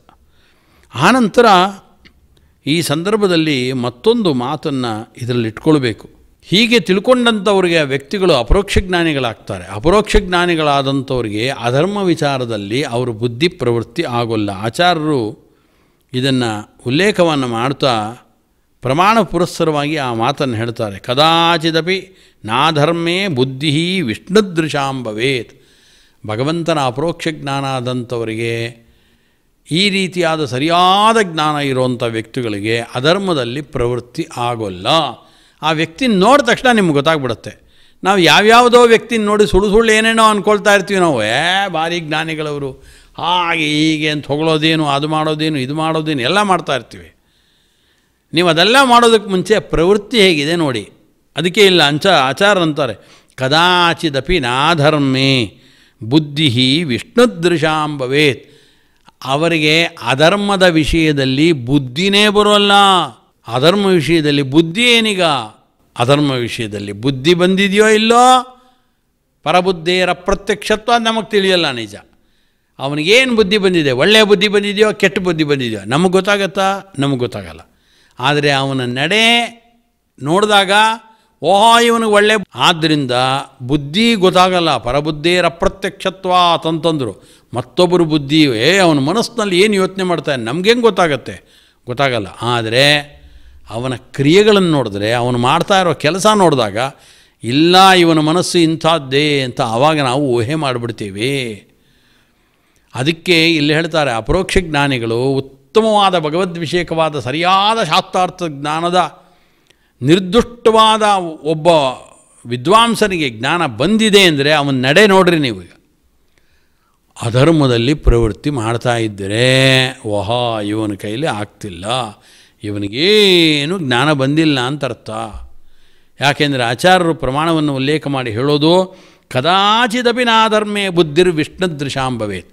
ಆನಂತರ ಈ ಸಂದರ್ಭದಲ್ಲಿ ಮತ್ತೊಂದು ಮಾತನ್ನು ಇದರಲ್ಲಿ ಹೀಗೆ ತಿಳ್ಕೊಂಡಂಥವ್ರಿಗೆ ಆ ವ್ಯಕ್ತಿಗಳು ಅಪರೋಕ್ಷ ಜ್ಞಾನಿಗಳಾಗ್ತಾರೆ ಅಪರೋಕ್ಷ ಜ್ಞಾನಿಗಳಾದಂಥವ್ರಿಗೆ ಅಧರ್ಮ ವಿಚಾರದಲ್ಲಿ ಅವರು ಬುದ್ಧಿ ಪ್ರವೃತ್ತಿ ಆಗೋಲ್ಲ ಆಚಾರ್ಯರು ಇದನ್ನು ಉಲ್ಲೇಖವನ್ನು ಮಾಡ್ತಾ ಪ್ರಮಾಣ ಪುರಸ್ಸರವಾಗಿ ಆ ಮಾತನ್ನು ಹೇಳ್ತಾರೆ ಕದಾಚಿದಪಿ ನಾಧರ್ಮೇ ಬುದ್ಧಿ ವಿಷ್ಣುದೃಶಾಂ ಭವೇತ್ ಭಗವಂತನ ಅಪರೋಕ್ಷ ಜ್ಞಾನ ಆದಂಥವರಿಗೆ ಈ ರೀತಿಯಾದ ಸರಿಯಾದ ಜ್ಞಾನ ಇರುವಂಥ ವ್ಯಕ್ತಿಗಳಿಗೆ ಅಧರ್ಮದಲ್ಲಿ ಪ್ರವೃತ್ತಿ ಆಗೋಲ್ಲ ಆ ವ್ಯಕ್ತಿನ ನೋಡಿದ ತಕ್ಷಣ ನಿಮ್ಗೆ ಗೊತ್ತಾಗ್ಬಿಡುತ್ತೆ ನಾವು ಯಾವ್ಯಾವುದೋ ವ್ಯಕ್ತಿನ ನೋಡಿ ಸುಳ್ಳು ಸುಳ್ಳು ಏನೇನೋ ಅಂದ್ಕೊಳ್ತಾ ಇರ್ತೀವಿ ನಾವು ಏ ಭಾರಿ ಜ್ಞಾನಿಗಳವರು ಹಾಗೆ ಹೀಗೆ ಅಂತ ಹೊಗಳೋದೇನು ಅದು ಮಾಡೋದೇನು ಇದು ಮಾಡೋದೇನು ಎಲ್ಲ ಮಾಡ್ತಾ ಇರ್ತೀವಿ ನೀವು ಅದೆಲ್ಲ ಮಾಡೋದಕ್ಕೆ ಮುಂಚೆ ಪ್ರವೃತ್ತಿ ಹೇಗಿದೆ ನೋಡಿ ಅದಕ್ಕೆ ಇಲ್ಲ ಅಂಚ ಆಚಾರ ಅಂತಾರೆ ಕದಾಚಿದಪಿ ನಾಧರ್ಮೇ ಬುದ್ಧಿ ವಿಷ್ಣುದೃಶಾಂ ಭವೇತ್ ಅವರಿಗೆ ಅಧರ್ಮದ ವಿಷಯದಲ್ಲಿ ಬುದ್ಧಿನೇ ಬರೋಲ್ಲ ಅಧರ್ಮ ವಿಷಯದಲ್ಲಿ ಬುದ್ಧಿ ಏನೀಗ ಅಧರ್ಮ ವಿಷಯದಲ್ಲಿ ಬುದ್ಧಿ ಬಂದಿದೆಯೋ ಇಲ್ಲೋ ಪರಬುದ್ಧಿಯರ ಪ್ರತ್ಯಕ್ಷತ್ವ ನಮಗೆ ತಿಳಿಯಲ್ಲ ನಿಜ ಅವನಿಗೇನು ಬುದ್ಧಿ ಬಂದಿದೆ ಒಳ್ಳೆಯ ಬುದ್ಧಿ ಬಂದಿದೆಯೋ ಕೆಟ್ಟ ಬುದ್ಧಿ ಬಂದಿದೆಯೋ ನಮಗೆ ಗೊತ್ತಾಗತ್ತಾ ನಮಗೆ ಗೊತ್ತಾಗಲ್ಲ ಆದರೆ ಅವನ ನಡೆ ನೋಡಿದಾಗ ಓಹಾ ಇವನಿಗೆ ಒಳ್ಳೆ ಆದ್ದರಿಂದ ಬುದ್ಧಿ ಗೊತ್ತಾಗಲ್ಲ ಪರಬುದ್ಧಿಯರ ಪ್ರತ್ಯಕ್ಷತ್ವ ಅಂತಂದರು ಮತ್ತೊಬ್ಬರು ಬುದ್ಧಿ ಏ ಅವನ ಮನಸ್ಸಿನಲ್ಲಿ ಏನು ಯೋಚನೆ ಮಾಡ್ತಾನೆ ನಮಗೇನು ಗೊತ್ತಾಗತ್ತೆ ಗೊತ್ತಾಗಲ್ಲ ಆದರೆ ಅವನ ಕ್ರಿಯೆಗಳನ್ನು ನೋಡಿದ್ರೆ ಅವನು ಮಾಡ್ತಾ ಇರೋ ಕೆಲಸ ನೋಡಿದಾಗ ಇಲ್ಲ ಇವನ ಮನಸ್ಸು ಇಂಥದ್ದೇ ಅಂತ ಆವಾಗ ನಾವು ಊಹೆ ಮಾಡಿಬಿಡ್ತೀವಿ ಅದಕ್ಕೆ ಇಲ್ಲಿ ಹೇಳ್ತಾರೆ ಅಪರೋಕ್ಷ ಜ್ಞಾನಿಗಳು ಉತ್ತಮವಾದ ಭಗವದ್ಭಿಷೇಕವಾದ ಸರಿಯಾದ ಶಾಸ್ತ್ರಾರ್ಥ ಜ್ಞಾನದ ನಿರ್ದುಷ್ಟವಾದ ಒಬ್ಬ ವಿದ್ವಾಂಸನಿಗೆ ಜ್ಞಾನ ಬಂದಿದೆ ಅಂದರೆ ಅವನ ನಡೆ ನೋಡ್ರಿ ನೀವು ಅಧರ್ಮದಲ್ಲಿ ಪ್ರವೃತ್ತಿ ಮಾಡ್ತಾ ಇದ್ದರೆ ಓಹ ಇವನ ಕೈಲಿ ಆಗ್ತಿಲ್ಲ ಇವನಿಗೇನು ಜ್ಞಾನ ಬಂದಿಲ್ಲ ಅಂತ ಅರ್ಥ ಯಾಕೆಂದರೆ ಆಚಾರ್ಯರು ಪ್ರಮಾಣವನ್ನು ಉಲ್ಲೇಖ ಮಾಡಿ ಹೇಳೋದು ಕದಾಚಿದಪಿ ನಾಧರ್ಮೇ ಬುದ್ಧಿರ್ ವಿಷ್ಣುದೃಶಾಂಭವೇತ್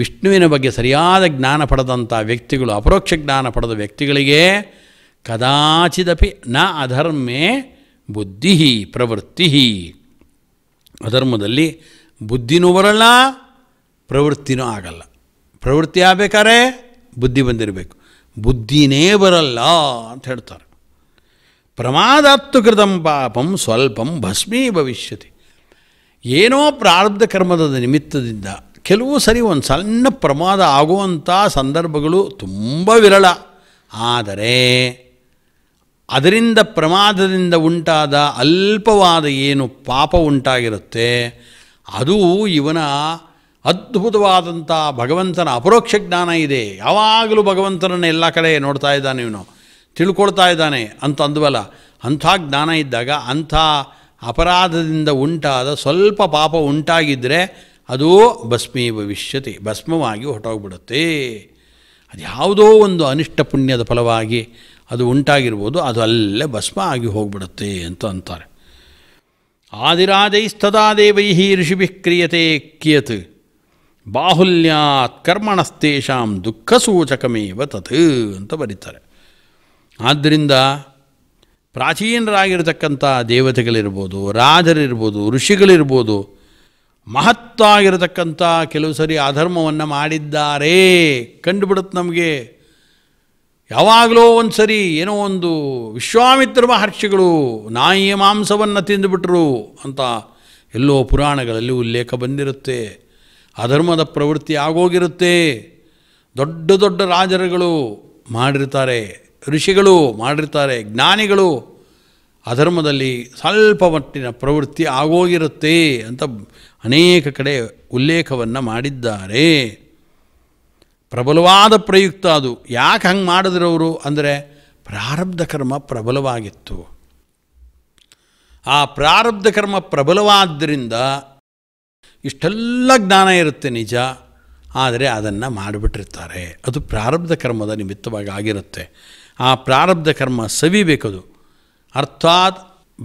ವಿಷ್ಣುವಿನ ಬಗ್ಗೆ ಸರಿಯಾದ ಜ್ಞಾನ ಪಡೆದಂಥ ವ್ಯಕ್ತಿಗಳು ಅಪರೋಕ್ಷ ಜ್ಞಾನ ಪಡೆದ ವ್ಯಕ್ತಿಗಳಿಗೆ ಕದಾಚಿದಪಿ ನ ಅಧರ್ಮೇ ಬುದ್ಧಿ ಪ್ರವೃತ್ತಿ ಅಧರ್ಮದಲ್ಲಿ ಬುದ್ಧಿನೂ ಬರಲ್ಲ ಪ್ರವೃತ್ತಿನೂ ಆಗಲ್ಲ ಪ್ರವೃತ್ತಿ ಆಗಬೇಕಾದ್ರೆ ಬುದ್ಧಿ ಬಂದಿರಬೇಕು ಬುದ್ಧಿನೇ ಬರಲ್ಲ ಅಂತ ಹೇಳ್ತಾರೆ ಪ್ರಮಾದತ್ತು ಪಾಪಂ ಸ್ವಲ್ಪಂ ಭಸ್ಮೀ ಭವಿಷ್ಯತಿ ಏನೋ ಪ್ರಾರಬ್ಧ ಕರ್ಮದ ನಿಮಿತ್ತದಿಂದ ಕೆಲವು ಸರಿ ಒಂದು ಸಣ್ಣ ಪ್ರಮಾದ ಆಗುವಂಥ ಸಂದರ್ಭಗಳು ತುಂಬ ವಿರಳ ಆದರೆ ಅದರಿಂದ ಪ್ರಮಾದದಿಂದ ಉಂಟಾದ ಅಲ್ಪವಾದ ಏನು ಪಾಪ ಉಂಟಾಗಿರುತ್ತೆ ಅದು ಇವನ ಅದ್ಭುತವಾದಂಥ ಭಗವಂತನ ಅಪರೋಕ್ಷ ಜ್ಞಾನ ಇದೆ ಯಾವಾಗಲೂ ಭಗವಂತನನ್ನು ಎಲ್ಲ ಕಡೆ ನೋಡ್ತಾ ಇದ್ದಾನೆ ಇವನು ತಿಳ್ಕೊಳ್ತಾ ಇದ್ದಾನೆ ಅಂತ ಅಂದ್ವಲ್ಲ ಅಂಥ ಜ್ಞಾನ ಇದ್ದಾಗ ಅಂಥ ಅಪರಾಧದಿಂದ ಉಂಟಾದ ಸ್ವಲ್ಪ ಪಾಪ ಉಂಟಾಗಿದ್ದರೆ ಅದು ಭಸ್ಮೀ ಭವಿಷ್ಯತಿ ಭಸ್ಮವಾಗಿ ಹೊರಟೋಗ್ಬಿಡುತ್ತೆ ಅದು ಯಾವುದೋ ಒಂದು ಅನಿಷ್ಟ ಪುಣ್ಯದ ಫಲವಾಗಿ ಅದು ಉಂಟಾಗಿರ್ಬೋದು ಅದು ಅಲ್ಲೇ ಭಸ್ಮ ಆಗಿ ಹೋಗ್ಬಿಡುತ್ತೆ ಅಂತ ಅಂತಾರೆ ಆದಿರಾಜೈಸ್ತದಾ ದೇವೈ ಋಷಿಭಿ ಕ್ರಿಯತೆ ಕಿಯತ್ ಬಾಹುಲ್ಯಾತ್ ಕರ್ಮಣಸ್ತೇಷಾಂ ದುಃಖ ಸೂಚಕಮೇವ ತತ್ ಅಂತ ಬರೀತಾರೆ ಆದ್ದರಿಂದ ಪ್ರಾಚೀನರಾಗಿರ್ತಕ್ಕಂಥ ದೇವತೆಗಳಿರ್ಬೋದು ರಾಜರಿರ್ಬೋದು ಋಷಿಗಳಿರ್ಬೋದು ಮಹತ್ತಾಗಿರತಕ್ಕಂಥ ಕೆಲವು ಸರಿ ಅಧರ್ಮವನ್ನು ಮಾಡಿದ್ದಾರೆ ಕಂಡುಬಿಡುತ್ತೆ ನಮಗೆ ಯಾವಾಗಲೋ ಒಂದು ಸರಿ ಏನೋ ಒಂದು ವಿಶ್ವಾಮಿತ್ರ ಮಹರ್ಷಿಗಳು ನಾಯಿಯ ಮಾಂಸವನ್ನು ತಿಂದುಬಿಟ್ರು ಅಂತ ಎಲ್ಲೋ ಪುರಾಣಗಳಲ್ಲಿ ಉಲ್ಲೇಖ ಬಂದಿರುತ್ತೆ ಅಧರ್ಮದ ಪ್ರವೃತ್ತಿ ಆಗೋಗಿರುತ್ತೆ ದೊಡ್ಡ ದೊಡ್ಡ ರಾಜರುಗಳು ಮಾಡಿರ್ತಾರೆ ಋಷಿಗಳು ಮಾಡಿರ್ತಾರೆ ಜ್ಞಾನಿಗಳು ಅಧರ್ಮದಲ್ಲಿ ಸ್ವಲ್ಪ ಮಟ್ಟಿನ ಪ್ರವೃತ್ತಿ ಆಗೋಗಿರುತ್ತೆ ಅಂತ ಅನೇಕ ಕಡೆ ಉಲ್ಲೇಖವನ್ನು ಮಾಡಿದ್ದಾರೆ ಪ್ರಬಲವಾದ ಪ್ರಯುಕ್ತ ಅದು ಯಾಕೆ ಹಂಗೆ ಮಾಡಿದ್ರವರು ಅಂದರೆ ಪ್ರಾರಬ್ಧ ಕರ್ಮ ಪ್ರಬಲವಾಗಿತ್ತು ಆ ಪ್ರಾರಬ್ಧ ಕರ್ಮ ಪ್ರಬಲವಾದ್ದರಿಂದ ಇಷ್ಟೆಲ್ಲ ಜ್ಞಾನ ಇರುತ್ತೆ ನಿಜ ಆದರೆ ಅದನ್ನು ಮಾಡಿಬಿಟ್ಟಿರ್ತಾರೆ ಅದು ಪ್ರಾರಬ್ಧ ಕರ್ಮದ ನಿಮಿತ್ತವಾಗಿ ಆಗಿರುತ್ತೆ ಆ ಪ್ರಾರಬ್ಧ ಕರ್ಮ ಸವಿಬೇಕದು ಅರ್ಥಾತ್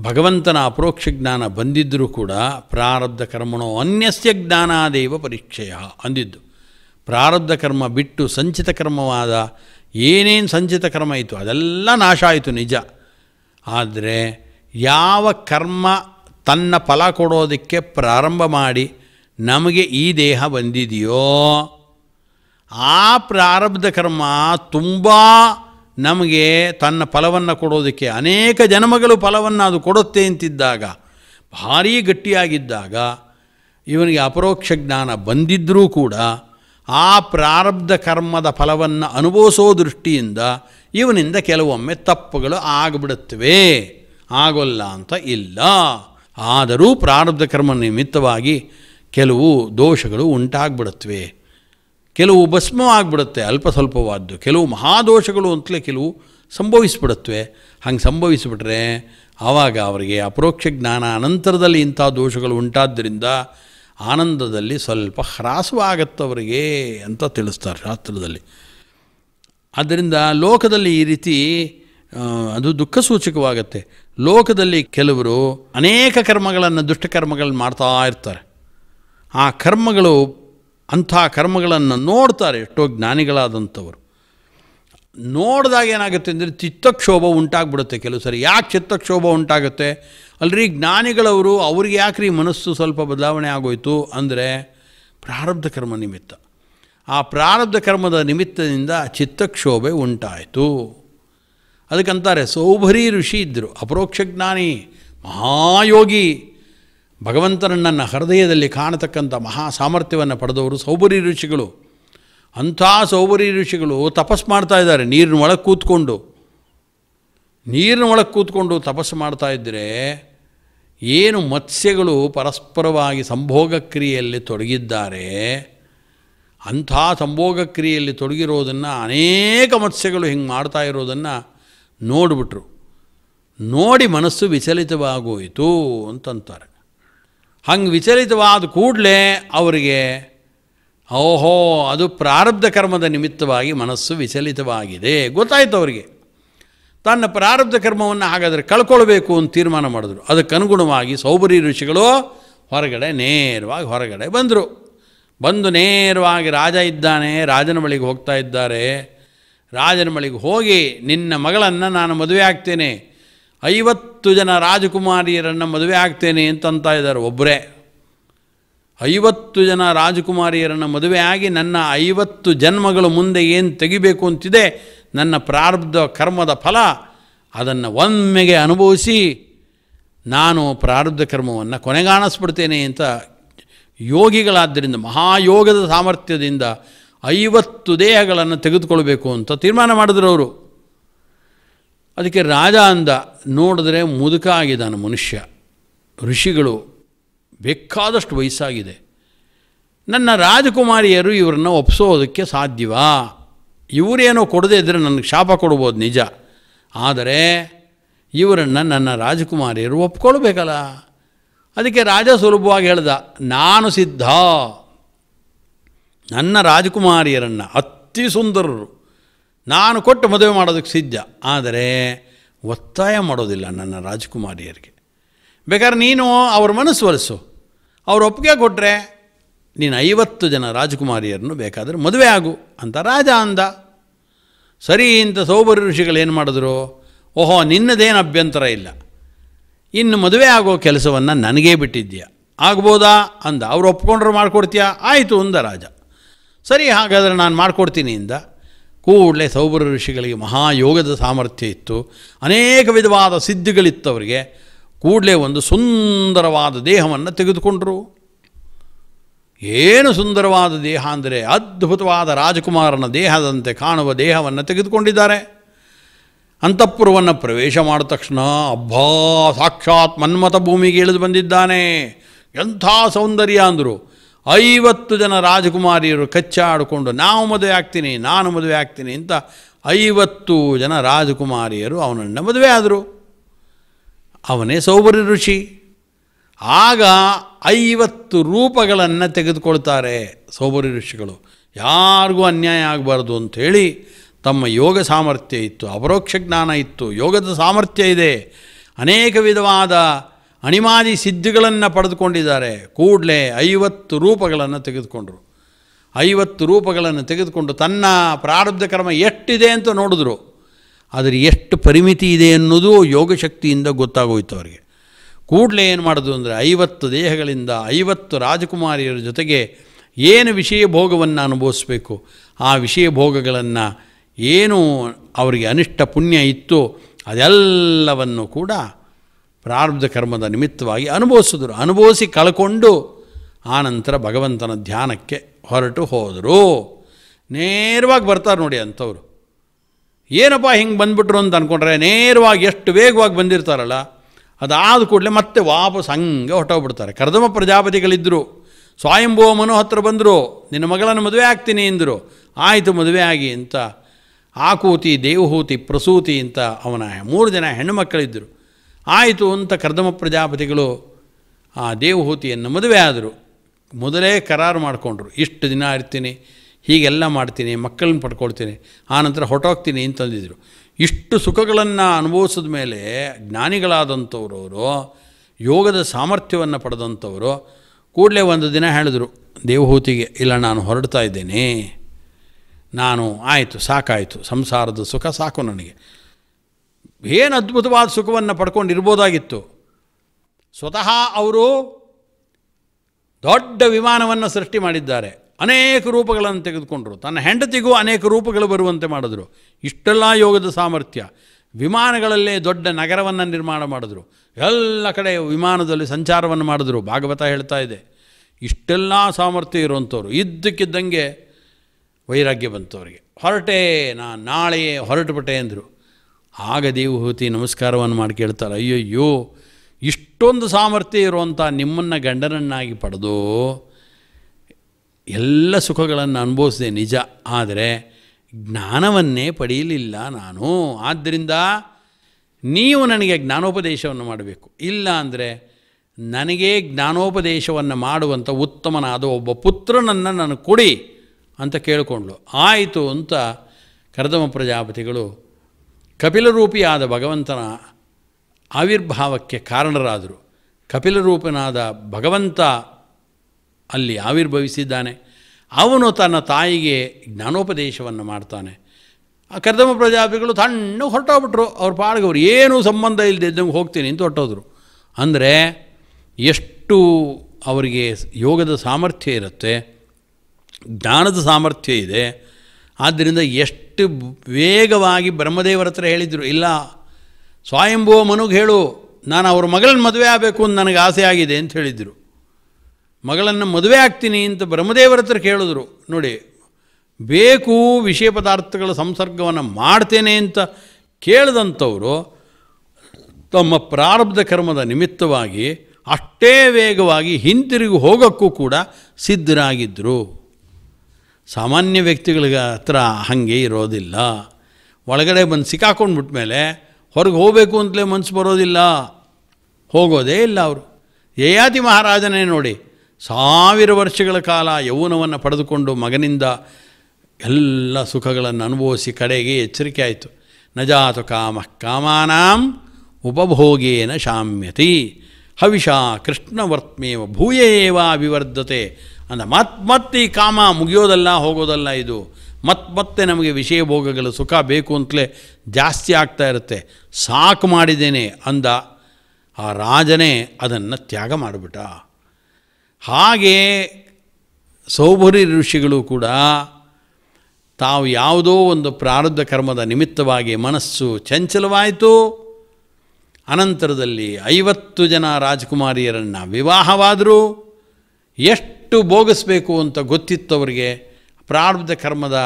ಭಗವಂತನ ಅಪರೋಕ್ಷ ಜ್ಞಾನ ಬಂದಿದ್ದರೂ ಕೂಡ ಪ್ರಾರಬ್ಧ ಕರ್ಮಣೋ ಅನ್ಯಸ್ಯ ಜ್ಞಾನಾದೇವ ಪರೀಕ್ಷೆಯ ಅಂದಿದ್ದು ಪ್ರಾರಬ್ಧ ಕರ್ಮ ಬಿಟ್ಟು ಸಂಚಿತ ಕರ್ಮವಾದ ಏನೇನು ಸಂಚಿತ ಕರ್ಮ ಇತ್ತು ಅದೆಲ್ಲ ನಾಶ ಆಯಿತು ನಿಜ ಆದರೆ ಯಾವ ಕರ್ಮ ತನ್ನ ಫಲ ಕೊಡೋದಕ್ಕೆ ಪ್ರಾರಂಭ ಮಾಡಿ ನಮಗೆ ಈ ದೇಹ ಬಂದಿದೆಯೋ ಆ ಪ್ರಾರಬ್ಧ ಕರ್ಮ ತುಂಬ ನಮಗೆ ತನ್ನ ಫಲವನ್ನು ಕೊಡೋದಕ್ಕೆ ಅನೇಕ ಜನ್ಮಗಳು ಫಲವನ್ನು ಅದು ಕೊಡುತ್ತೆ ಅಂತಿದ್ದಾಗ ಭಾರೀ ಗಟ್ಟಿಯಾಗಿದ್ದಾಗ ಇವನಿಗೆ ಅಪರೋಕ್ಷ ಜ್ಞಾನ ಬಂದಿದ್ದರೂ ಕೂಡ ಆ ಪ್ರಾರಬ್ಧ ಕರ್ಮದ ಫಲವನ್ನು ಅನುಭವಿಸೋ ದೃಷ್ಟಿಯಿಂದ ಇವನಿಂದ ಕೆಲವೊಮ್ಮೆ ತಪ್ಪುಗಳು ಆಗಿಬಿಡುತ್ತವೆ ಆಗೋಲ್ಲ ಅಂತ ಇಲ್ಲ ಆದರೂ ಪ್ರಾರಬ್ಧ ಕರ್ಮ ನಿಮಿತ್ತವಾಗಿ ಕೆಲವು ದೋಷಗಳು ಉಂಟಾಗ್ಬಿಡುತ್ತವೆ ಕೆಲವು ಭಸ್ಮವಾಗಿಬಿಡುತ್ತೆ ಅಲ್ಪ ಸ್ವಲ್ಪವಾದ್ದು ಕೆಲವು ಮಹಾದೋಷಗಳು ಅಂತಲೇ ಕೆಲವು ಸಂಭವಿಸಿಬಿಡುತ್ತವೆ ಹಂಗೆ ಸಂಭವಿಸಿಬಿಟ್ರೆ ಆವಾಗ ಅವರಿಗೆ ಅಪರೋಕ್ಷ ಜ್ಞಾನ ಅನಂತರದಲ್ಲಿ ಇಂಥ ದೋಷಗಳು ಉಂಟಾದ್ದರಿಂದ ಆನಂದದಲ್ಲಿ ಸ್ವಲ್ಪ ಹ್ರಾಸವಾಗತ್ತವರಿಗೆ ಅಂತ ತಿಳಿಸ್ತಾರೆ ಶಾಸ್ತ್ರದಲ್ಲಿ ಆದ್ದರಿಂದ ಲೋಕದಲ್ಲಿ ಈ ರೀತಿ ಅದು ದುಃಖ ಸೂಚಕವಾಗತ್ತೆ ಲೋಕದಲ್ಲಿ ಕೆಲವರು ಅನೇಕ ಕರ್ಮಗಳನ್ನು ದುಷ್ಟಕರ್ಮಗಳನ್ನು ಮಾಡ್ತಾ ಇರ್ತಾರೆ ಆ ಕರ್ಮಗಳು ಅಂಥ ಕರ್ಮಗಳನ್ನು ನೋಡ್ತಾರೆ ಎಷ್ಟೋ ಜ್ಞಾನಿಗಳಾದಂಥವರು ನೋಡಿದಾಗ ಏನಾಗುತ್ತೆ ಅಂದರೆ ಚಿತ್ತಕ್ಷೋಭ ಉಂಟಾಗ್ಬಿಡುತ್ತೆ ಕೆಲವು ಸರಿ ಯಾಕೆ ಚಿತ್ತಕ್ಷೋಭ ಉಂಟಾಗುತ್ತೆ ಅಲ್ಲರಿ ಜ್ಞಾನಿಗಳವರು ಅವ್ರಿಗೆ ಯಾಕೆ ರೀ ಮನಸ್ಸು ಸ್ವಲ್ಪ ಬದಲಾವಣೆ ಆಗೋಯಿತು ಅಂದರೆ ಪ್ರಾರಬ್ಧ ಕರ್ಮ ನಿಮಿತ್ತ ಆ ಪ್ರಾರಬ್ಧ ಕರ್ಮದ ನಿಮಿತ್ತದಿಂದ ಚಿತ್ತಕ್ಷೋಭೆ ಉಂಟಾಯಿತು ಅದಕ್ಕಂತಾರೆ ಸೌಭರಿ ಋಷಿ ಇದ್ದರು ಅಪರೋಕ್ಷ ಜ್ಞಾನಿ ಮಹಾಯೋಗಿ ಭಗವಂತನನ್ನು ಹೃದಯದಲ್ಲಿ ಕಾಣತಕ್ಕಂಥ ಮಹಾ ಸಾಮರ್ಥ್ಯವನ್ನು ಪಡೆದವರು ಸೌಭರಿ ಋಷಿಗಳು ಅಂಥ ಸೌಬರಿ ಋಷಿಗಳು ತಪಸ್ಸು ಮಾಡ್ತಾ ಇದ್ದಾರೆ ನೀರಿನ ಒಳಗೆ ಕೂತ್ಕೊಂಡು ನೀರಿನ ಒಳಗೆ ಕೂತ್ಕೊಂಡು ತಪಸ್ಸು ಮಾಡ್ತಾ ಇದ್ದರೆ ಏನು ಮತ್ಸ್ಯಗಳು ಪರಸ್ಪರವಾಗಿ ಸಂಭೋಗ ಕ್ರಿಯೆಯಲ್ಲಿ ತೊಡಗಿದ್ದಾರೆ ಅಂಥ ಸಂಭೋಗ ಕ್ರಿಯೆಯಲ್ಲಿ ತೊಡಗಿರೋದನ್ನು ಅನೇಕ ಮತ್ಸ್ಯಗಳು ಹಿಂಗೆ ಮಾಡ್ತಾ ಇರೋದನ್ನು ನೋಡಿಬಿಟ್ರು ನೋಡಿ ಮನಸ್ಸು ವಿಚಲಿತವಾಗೋಯಿತು ಅಂತಂತಾರೆ ಹಂಗೆ ವಿಚಲಿತವಾದ ಕೂಡಲೇ ಅವರಿಗೆ ಓಹೋ ಅದು ಪ್ರಾರಬ್ಧ ಕರ್ಮದ ನಿಮಿತ್ತವಾಗಿ ಮನಸ್ಸು ವಿಚಲಿತವಾಗಿದೆ ಗೊತ್ತಾಯಿತು ಅವರಿಗೆ ತನ್ನ ಪ್ರಾರಬ್ಧ ಕರ್ಮವನ್ನು ಹಾಗಾದರೆ ಕಳ್ಕೊಳ್ಬೇಕು ಅಂತ ತೀರ್ಮಾನ ಮಾಡಿದ್ರು ಅದಕ್ಕನುಗುಣವಾಗಿ ಸೌಬರಿ ಋಷಿಗಳು ಹೊರಗಡೆ ನೇರವಾಗಿ ಹೊರಗಡೆ ಬಂದರು ಬಂದು ನೇರವಾಗಿ ರಾಜ ಇದ್ದಾನೆ ರಾಜನ ಬಳಿಗೆ ಹೋಗ್ತಾ ಇದ್ದಾರೆ ರಾಜನ ಬಳಿಗೆ ಹೋಗಿ ನಿನ್ನ ಮಗಳನ್ನು ನಾನು ಮದುವೆ ಆಗ್ತೇನೆ ಐವತ್ತು ಜನ ರಾಜಕುಮಾರಿಯರನ್ನು ಮದುವೆ ಆಗ್ತೇನೆ ಅಂತಂತ ಇದ್ದಾರೆ ಒಬ್ಬರೇ ಐವತ್ತು ಜನ ರಾಜಕುಮಾರಿಯರನ್ನು ಮದುವೆಯಾಗಿ ನನ್ನ ಐವತ್ತು ಜನ್ಮಗಳು ಮುಂದೆ ಏನು ತೆಗಿಬೇಕು ಅಂತಿದೆ ನನ್ನ ಪ್ರಾರಬ್ಧ ಕರ್ಮದ ಫಲ ಅದನ್ನು ಒಮ್ಮೆಗೆ ಅನುಭವಿಸಿ ನಾನು ಪ್ರಾರಬ್ಧ ಕರ್ಮವನ್ನು ಕೊನೆಗಾಣಿಸ್ಬಿಡ್ತೇನೆ ಅಂತ ಯೋಗಿಗಳಾದ್ದರಿಂದ ಮಹಾಯೋಗದ ಸಾಮರ್ಥ್ಯದಿಂದ ಐವತ್ತು ದೇಹಗಳನ್ನು ತೆಗೆದುಕೊಳ್ಬೇಕು ಅಂತ ತೀರ್ಮಾನ ಮಾಡಿದ್ರು ಅವರು ಅದಕ್ಕೆ ರಾಜ ಅಂದ ನೋಡಿದ್ರೆ ಮುದುಕ ಆಗಿದ್ದಾನೆ ಮನುಷ್ಯ ಋಷಿಗಳು ಬೇಕಾದಷ್ಟು ವಯಸ್ಸಾಗಿದೆ ನನ್ನ ರಾಜಕುಮಾರಿಯರು ಇವರನ್ನು ಒಪ್ಪಿಸೋದಕ್ಕೆ ಸಾಧ್ಯವಾ ಇವರೇನೋ ಕೊಡದೇ ಇದ್ದರೆ ನನಗೆ ಶಾಪ ಕೊಡ್ಬೋದು ನಿಜ ಆದರೆ ಇವರನ್ನು ನನ್ನ ರಾಜಕುಮಾರಿಯರು ಒಪ್ಕೊಳ್ಬೇಕಲ್ಲ ಅದಕ್ಕೆ ರಾಜ ಸುಲಭವಾಗಿ ಹೇಳ್ದ ನಾನು ಸಿದ್ಧ ನನ್ನ ರಾಜಕುಮಾರಿಯರನ್ನು ಅತಿ ಸುಂದರರು ನಾನು ಕೊಟ್ಟು ಮದುವೆ ಮಾಡೋದಕ್ಕೆ ಸಿದ್ಧ ಆದರೆ ಒತ್ತಾಯ ಮಾಡೋದಿಲ್ಲ ನನ್ನ ರಾಜಕುಮಾರಿಯರಿಗೆ ಬೇಕಾದ್ರೆ ನೀನು ಅವ್ರ ಮನಸ್ಸು ಒಲಿಸು ಅವ್ರು ಒಪ್ಪಿಗೆ ಕೊಟ್ಟರೆ ನೀನು ಐವತ್ತು ಜನ ರಾಜಕುಮಾರಿಯರನ್ನು ಬೇಕಾದರೆ ಮದುವೆ ಆಗು ಅಂತ ರಾಜ ಅಂದ ಸರಿ ಇಂಥ ಸೌಬರಿ ಋಷಿಗಳು ಏನು ಮಾಡಿದ್ರು ಓಹೋ ನಿನ್ನದೇನು ಅಭ್ಯಂತರ ಇಲ್ಲ ಇನ್ನು ಮದುವೆ ಆಗೋ ಕೆಲಸವನ್ನು ನನಗೇ ಬಿಟ್ಟಿದ್ಯಾ ಆಗ್ಬೋದಾ ಅಂದ ಅವ್ರು ಒಪ್ಕೊಂಡ್ರು ಮಾಡ್ಕೊಡ್ತೀಯಾ ಆಯಿತು ಅಂದ ರಾಜ ಸರಿ ಹಾಗಾದರೆ ನಾನು ಮಾಡಿಕೊಡ್ತೀನಿ ಇಂದ ಕೂಡಲೇ ಸೌಬರ ಋಷಿಗಳಿಗೆ ಮಹಾಯೋಗದ ಸಾಮರ್ಥ್ಯ ಇತ್ತು ಅನೇಕ ವಿಧವಾದ ಸಿದ್ಧಿಗಳಿತ್ತು ಅವರಿಗೆ ಕೂಡಲೇ ಒಂದು ಸುಂದರವಾದ ದೇಹವನ್ನು ತೆಗೆದುಕೊಂಡರು ಏನು ಸುಂದರವಾದ ದೇಹ ಅಂದರೆ ಅದ್ಭುತವಾದ ರಾಜಕುಮಾರನ ದೇಹದಂತೆ ಕಾಣುವ ದೇಹವನ್ನು ತೆಗೆದುಕೊಂಡಿದ್ದಾರೆ ಅಂತಃಪುರವನ್ನು ಪ್ರವೇಶ ಮಾಡಿದ ತಕ್ಷಣ ಅಬ್ಬಾ ಸಾಕ್ಷಾತ್ ಮನ್ಮಥ ಭೂಮಿಗೆ ಇಳಿದು ಬಂದಿದ್ದಾನೆ ಎಂಥ ಸೌಂದರ್ಯ ಅಂದರು ಐವತ್ತು ಜನ ರಾಜಕುಮಾರಿಯರು ಕಚ್ಚಾಡಿಕೊಂಡು ನಾವು ಮದುವೆ ಆಗ್ತೀನಿ ನಾನು ಮದುವೆ ಆಗ್ತೀನಿ ಅಂತ ಐವತ್ತು ಜನ ರಾಜಕುಮಾರಿಯರು ಅವನನ್ನು ಮದುವೆ ಆದರು ಅವನೇ ಸೌಬರಿ ಋಷಿ ಆಗ ಐವತ್ತು ರೂಪಗಳನ್ನು ತೆಗೆದುಕೊಳ್ತಾರೆ ಸೌಬರಿ ಋಷಿಗಳು ಯಾರಿಗೂ ಅನ್ಯಾಯ ಆಗಬಾರ್ದು ಅಂಥೇಳಿ ತಮ್ಮ ಯೋಗ ಸಾಮರ್ಥ್ಯ ಇತ್ತು ಅಪರೋಕ್ಷ ಜ್ಞಾನ ಇತ್ತು ಯೋಗದ ಸಾಮರ್ಥ್ಯ ಇದೆ ಅನೇಕ ವಿಧವಾದ ಅಣಿಮಾದಿ ಸಿದ್ಧಿಗಳನ್ನು ಪಡೆದುಕೊಂಡಿದ್ದಾರೆ ಕೂಡಲೇ ಐವತ್ತು ರೂಪಗಳನ್ನು ತೆಗೆದುಕೊಂಡರು ಐವತ್ತು ರೂಪಗಳನ್ನು ತೆಗೆದುಕೊಂಡು ತನ್ನ ಪ್ರಾರಬ್ಧ ಕ್ರಮ ಎಷ್ಟಿದೆ ಅಂತ ನೋಡಿದ್ರು ಆದರೆ ಎಷ್ಟು ಪರಿಮಿತಿ ಇದೆ ಅನ್ನೋದು ಯೋಗಶಕ್ತಿಯಿಂದ ಗೊತ್ತಾಗೋಯ್ತು ಅವರಿಗೆ ಕೂಡಲೇ ಏನು ಮಾಡೋದು ಅಂದರೆ ಐವತ್ತು ದೇಹಗಳಿಂದ ಐವತ್ತು ರಾಜಕುಮಾರಿಯರ ಜೊತೆಗೆ ಏನು ವಿಷಯ ಭೋಗವನ್ನು ಅನುಭವಿಸಬೇಕು ಆ ವಿಷಯ ಭೋಗಗಳನ್ನು ಏನು ಅವರಿಗೆ ಅನಿಷ್ಟ ಪುಣ್ಯ ಇತ್ತು ಅದೆಲ್ಲವನ್ನು ಕೂಡ ಪ್ರಾರಬ್ಧ ಕರ್ಮದ ನಿಮಿತ್ತವಾಗಿ ಅನುಭವಿಸಿದ್ರು ಅನುಭವಿಸಿ ಕಳ್ಕೊಂಡು ಆನಂತರ ಭಗವಂತನ ಧ್ಯಾನಕ್ಕೆ ಹೊರಟು ಹೋದರು ನೇರವಾಗಿ ಬರ್ತಾರೆ ನೋಡಿ ಅಂಥವ್ರು ಏನಪ್ಪ ಹಿಂಗೆ ಬಂದುಬಿಟ್ರು ಅಂತ ಅಂದ್ಕೊಂಡ್ರೆ ನೇರವಾಗಿ ಎಷ್ಟು ವೇಗವಾಗಿ ಬಂದಿರ್ತಾರಲ್ಲ ಅದಾದ ಕೂಡಲೇ ಮತ್ತೆ ವಾಪಸ್ ಹಂಗೆ ಹೊಟ್ಟೋಗ್ಬಿಡ್ತಾರೆ ಕರ್ದಮ ಪ್ರಜಾಪತಿಗಳಿದ್ದರು ಸ್ವಯಂಭೋಮನು ಹತ್ರ ಬಂದರು ನಿನ್ನ ಮಗಳನ್ನು ಮದುವೆ ಆಗ್ತೀನಿ ಅಂದರು ಆಯಿತು ಮದುವೆ ಆಗಿ ಅಂತ ಆಕೂತಿ ದೇವಹೂತಿ ಪ್ರಸೂತಿ ಅಂತ ಅವನ ಮೂರು ಜನ ಹೆಣ್ಣು ಮಕ್ಕಳಿದ್ದರು ಆಯಿತು ಅಂತ ಕರ್ದಮ ಪ್ರಜಾಪತಿಗಳು ಆ ದೇವಹೂತಿಯನ್ನು ಮದುವೆ ಆದರು ಮೊದಲೇ ಕರಾರು ಮಾಡಿಕೊಂಡ್ರು ಇಷ್ಟು ದಿನ ಇರ್ತೀನಿ ಹೀಗೆಲ್ಲ ಮಾಡ್ತೀನಿ ಮಕ್ಕಳನ್ನ ಪಡ್ಕೊಳ್ತೀನಿ ಆನಂತರ ಹೊಟ್ಟೋಗ್ತೀನಿ ಅಂತಂದಿದ್ರು ಇಷ್ಟು ಸುಖಗಳನ್ನು ಅನುಭವಿಸಿದ ಮೇಲೆ ಜ್ಞಾನಿಗಳಾದಂಥವ್ರವರು ಯೋಗದ ಸಾಮರ್ಥ್ಯವನ್ನು ಪಡೆದಂಥವರು ಕೂಡಲೇ ಒಂದು ದಿನ ಹೇಳಿದರು ದೇವಹೂತಿಗೆ ಇಲ್ಲ ನಾನು ಹೊರಡ್ತಾ ಇದ್ದೇನೆ ನಾನು ಆಯಿತು ಸಾಕಾಯಿತು ಸಂಸಾರದ ಸುಖ ಸಾಕು ನನಗೆ ಏನು ಅದ್ಭುತವಾದ ಸುಖವನ್ನು ಪಡ್ಕೊಂಡಿರ್ಬೋದಾಗಿತ್ತು ಸ್ವತಃ ಅವರು ದೊಡ್ಡ ವಿಮಾನವನ್ನು ಸೃಷ್ಟಿ ಮಾಡಿದ್ದಾರೆ ಅನೇಕ ರೂಪಗಳನ್ನು ತೆಗೆದುಕೊಂಡರು ತನ್ನ ಹೆಂಡತಿಗೂ ಅನೇಕ ರೂಪಗಳು ಬರುವಂತೆ ಮಾಡಿದ್ರು ಇಷ್ಟೆಲ್ಲ ಯೋಗದ ಸಾಮರ್ಥ್ಯ ವಿಮಾನಗಳಲ್ಲೇ ದೊಡ್ಡ ನಗರವನ್ನು ನಿರ್ಮಾಣ ಮಾಡಿದ್ರು ಎಲ್ಲ ಕಡೆ ವಿಮಾನದಲ್ಲಿ ಸಂಚಾರವನ್ನು ಮಾಡಿದ್ರು ಭಾಗವತ ಹೇಳ್ತಾ ಇದೆ ಇಷ್ಟೆಲ್ಲ ಸಾಮರ್ಥ್ಯ ಇರುವಂಥವ್ರು ಇದ್ದಕ್ಕಿದ್ದಂಗೆ ವೈರಾಗ್ಯ ಬಂತು ಅವರಿಗೆ ಹೊರಟೆ ನಾ ನಾಳೆಯೇ ಹೊರಟುಬಿಟ್ಟೆ ಅಂದರು ಆಗ ದೇವಹೂತಿ ನಮಸ್ಕಾರವನ್ನು ಮಾಡಿ ಕೇಳ್ತಾರೆ ಅಯ್ಯಯ್ಯೋ ಇಷ್ಟೊಂದು ಸಾಮರ್ಥ್ಯ ಇರುವಂಥ ನಿಮ್ಮನ್ನು ಗಂಡನನ್ನಾಗಿ ಪಡೆದು ಎಲ್ಲ ಸುಖಗಳನ್ನು ಅನುಭವಿಸಿದೆ ನಿಜ ಆದರೆ ಜ್ಞಾನವನ್ನೇ ಪಡೆಯಲಿಲ್ಲ ನಾನು ಆದ್ದರಿಂದ ನೀವು ನನಗೆ ಜ್ಞಾನೋಪದೇಶವನ್ನು ಮಾಡಬೇಕು ಇಲ್ಲ ಅಂದರೆ ನನಗೇ ಜ್ಞಾನೋಪದೇಶವನ್ನು ಮಾಡುವಂಥ ಉತ್ತಮನಾದ ಒಬ್ಬ ಪುತ್ರನನ್ನು ನಾನು ಕೊಡಿ ಅಂತ ಕೇಳಿಕೊಂಡ್ಳು ಆಯಿತು ಅಂತ ಕರದಮ ಪ್ರಜಾಪತಿಗಳು ಕಪಿಲರೂಪಿಯಾದ ಭಗವಂತನ ಆವಿರ್ಭಾವಕ್ಕೆ ಕಾರಣರಾದರು ಕಪಿಲರೂಪನಾದ ಭಗವಂತ ಅಲ್ಲಿ ಆವಿರ್ಭವಿಸಿದ್ದಾನೆ ಅವನು ತನ್ನ ತಾಯಿಗೆ ಜ್ಞಾನೋಪದೇಶವನ್ನು ಮಾಡ್ತಾನೆ ಆ ಕರ್ದಮ ಪ್ರಜಾಪಿಗಳು ತಣ್ಣು ಹೊರಟೋಗ್ಬಿಟ್ರು ಅವ್ರ ಪಾಡಿಗೆ ಅವ್ರು ಏನೂ ಸಂಬಂಧ ಇಲ್ಲದೆ ಹೋಗ್ತೀನಿ ಅಂತ ಹೊರಟೋದ್ರು ಅಂದರೆ ಎಷ್ಟು ಅವರಿಗೆ ಯೋಗದ ಸಾಮರ್ಥ್ಯ ಇರುತ್ತೆ ಜ್ಞಾನದ ಸಾಮರ್ಥ್ಯ ಇದೆ ಆದ್ದರಿಂದ ಎಷ್ಟು ವೇಗವಾಗಿ ಬ್ರಹ್ಮದೇವರ ಹತ್ರ ಹೇಳಿದರು ಇಲ್ಲ ಸ್ವಯಂಭುವ ಮನುಗೆ ಹೇಳು ನಾನು ಅವ್ರ ಮಗಳನ್ನ ಮದುವೆ ಆಗಬೇಕು ಅಂತ ನನಗೆ ಆಸೆ ಆಗಿದೆ ಅಂತ ಹೇಳಿದರು ಮಗಳನ್ನು ಮದುವೆ ಆಗ್ತೀನಿ ಅಂತ ಬ್ರಹ್ಮದೇವರ ಹತ್ರ ಕೇಳಿದ್ರು ನೋಡಿ ಬೇಕು ವಿಷಯ ಪದಾರ್ಥಗಳ ಸಂಸರ್ಗವನ್ನು ಮಾಡ್ತೇನೆ ಅಂತ ಕೇಳಿದಂಥವರು ತಮ್ಮ ಪ್ರಾರಬ್ಧ ಕರ್ಮದ ನಿಮಿತ್ತವಾಗಿ ಅಷ್ಟೇ ವೇಗವಾಗಿ ಹಿಂತಿರುಗಿ ಹೋಗೋಕ್ಕೂ ಕೂಡ ಸಿದ್ಧರಾಗಿದ್ದರು ಸಾಮಾನ್ಯ ವ್ಯಕ್ತಿಗಳಿಗೆ ಹತ್ರ ಹಾಗೆ ಇರೋದಿಲ್ಲ ಒಳಗಡೆ ಬಂದು ಸಿಕ್ಕಾಕೊಂಡು ಮೇಲೆ ಹೊರಗೆ ಹೋಗಬೇಕು ಅಂತಲೇ ಮನಸ್ಸು ಬರೋದಿಲ್ಲ ಹೋಗೋದೇ ಇಲ್ಲ ಅವರು ಯಯಾತಿ ಮಹಾರಾಜನೇ ನೋಡಿ ಸಾವಿರ ವರ್ಷಗಳ ಕಾಲ ಯೌವನವನ್ನು ಪಡೆದುಕೊಂಡು ಮಗನಿಂದ ಎಲ್ಲ ಸುಖಗಳನ್ನು ಅನುಭವಿಸಿ ಕಡೆಗೆ ಎಚ್ಚರಿಕೆ ಆಯಿತು ನಜಾತು ಕಾಮ ಕಾಮಾನಾಂ ಉಪಭೋಗೇನ ಶಾಮ್ಯತಿ ಹವಿಷ ಕೃಷ್ಣವರ್ತ್ಮೇವ ಭೂಯೇವ ಅಭಿವರ್ಧತೆ ಅಂದ ಮತ್ತೆ ಈ ಕಾಮ ಮುಗಿಯೋದಲ್ಲ ಹೋಗೋದಲ್ಲ ಇದು ಮತ್ತೆ ನಮಗೆ ವಿಷಯ ಭೋಗಗಳು ಸುಖ ಬೇಕು ಅಂತಲೇ ಜಾಸ್ತಿ ಆಗ್ತಾ ಇರುತ್ತೆ ಸಾಕು ಮಾಡಿದ್ದೇನೆ ಅಂದ ಆ ರಾಜನೇ ಅದನ್ನು ತ್ಯಾಗ ಮಾಡಿಬಿಟ್ಟ ಹಾಗೆ ಸೌಭರಿ ಋಷಿಗಳು ಕೂಡ ತಾವು ಯಾವುದೋ ಒಂದು ಪ್ರಾರಬ್ಧ ಕರ್ಮದ ನಿಮಿತ್ತವಾಗಿ ಮನಸ್ಸು ಚಂಚಲವಾಯಿತು ಅನಂತರದಲ್ಲಿ ಐವತ್ತು ಜನ ರಾಜಕುಮಾರಿಯರನ್ನು ವಿವಾಹವಾದರು ಎಷ್ಟು ಬೋಗಿಸ್ಬೇಕು ಅಂತ ಗೊತ್ತಿತ್ತವರಿಗೆ ಪ್ರಾರಬ್ಧ ಕರ್ಮದ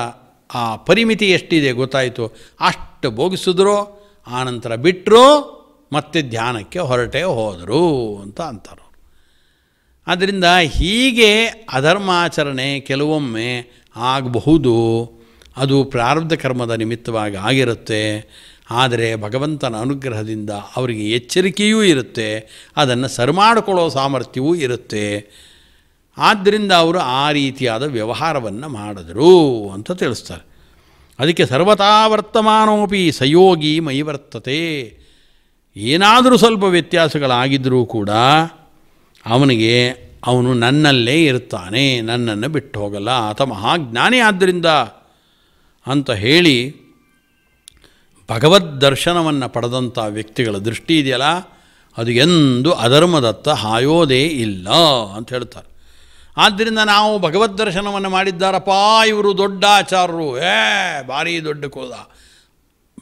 ಆ ಪರಿಮಿತಿ ಎಷ್ಟಿದೆ ಗೊತ್ತಾಯಿತು ಅಷ್ಟು ಬೋಗಿಸಿದ್ರು ಆನಂತರ ಬಿಟ್ಟರು ಮತ್ತೆ ಧ್ಯಾನಕ್ಕೆ ಹೊರಟೇ ಹೋದರು ಅಂತ ಅಂತಾರೆ ಆದ್ದರಿಂದ ಹೀಗೆ ಅಧರ್ಮಾಚರಣೆ ಕೆಲವೊಮ್ಮೆ ಆಗಬಹುದು ಅದು ಪ್ರಾರಬ್ಧ ಕರ್ಮದ ನಿಮಿತ್ತವಾಗಿ ಆಗಿರುತ್ತೆ ಆದರೆ ಭಗವಂತನ ಅನುಗ್ರಹದಿಂದ ಅವರಿಗೆ ಎಚ್ಚರಿಕೆಯೂ ಇರುತ್ತೆ ಅದನ್ನು ಸರಿಮಾಡಿಕೊಳ್ಳೋ ಸಾಮರ್ಥ್ಯವೂ ಇರುತ್ತೆ ಆದ್ದರಿಂದ ಅವರು ಆ ರೀತಿಯಾದ ವ್ಯವಹಾರವನ್ನು ಮಾಡಿದರು ಅಂತ ತಿಳಿಸ್ತಾರೆ ಅದಕ್ಕೆ ಸರ್ವತಾ ವರ್ತಮಾನೋಪಿ ಸಯೋಗಿ ಮೈ ವರ್ತತೆ ಏನಾದರೂ ಸ್ವಲ್ಪ ವ್ಯತ್ಯಾಸಗಳಾಗಿದ್ದರೂ ಕೂಡ ಅವನಿಗೆ ಅವನು ನನ್ನಲ್ಲೇ ಇರ್ತಾನೆ ನನ್ನನ್ನು ಬಿಟ್ಟು ಹೋಗಲ್ಲ ಆತ ಮಹಾಜ್ಞಾನಿ ಆದ್ದರಿಂದ ಅಂತ ಹೇಳಿ ಭಗವದ್ ದರ್ಶನವನ್ನು ಪಡೆದಂಥ ವ್ಯಕ್ತಿಗಳ ದೃಷ್ಟಿ ಇದೆಯಲ್ಲ ಅದು ಎಂದು ಅಧರ್ಮದತ್ತ ಹಾಯೋದೇ ಇಲ್ಲ ಅಂತ ಹೇಳ್ತಾರೆ ಆದ್ದರಿಂದ ನಾವು ಭಗವದ್ ದರ್ಶನವನ್ನು ಮಾಡಿದ್ದಾರಪ್ಪ ಇವರು ದೊಡ್ಡ ಆಚಾರರು ಏ ಭಾರಿ ದೊಡ್ಡ ಕೋದ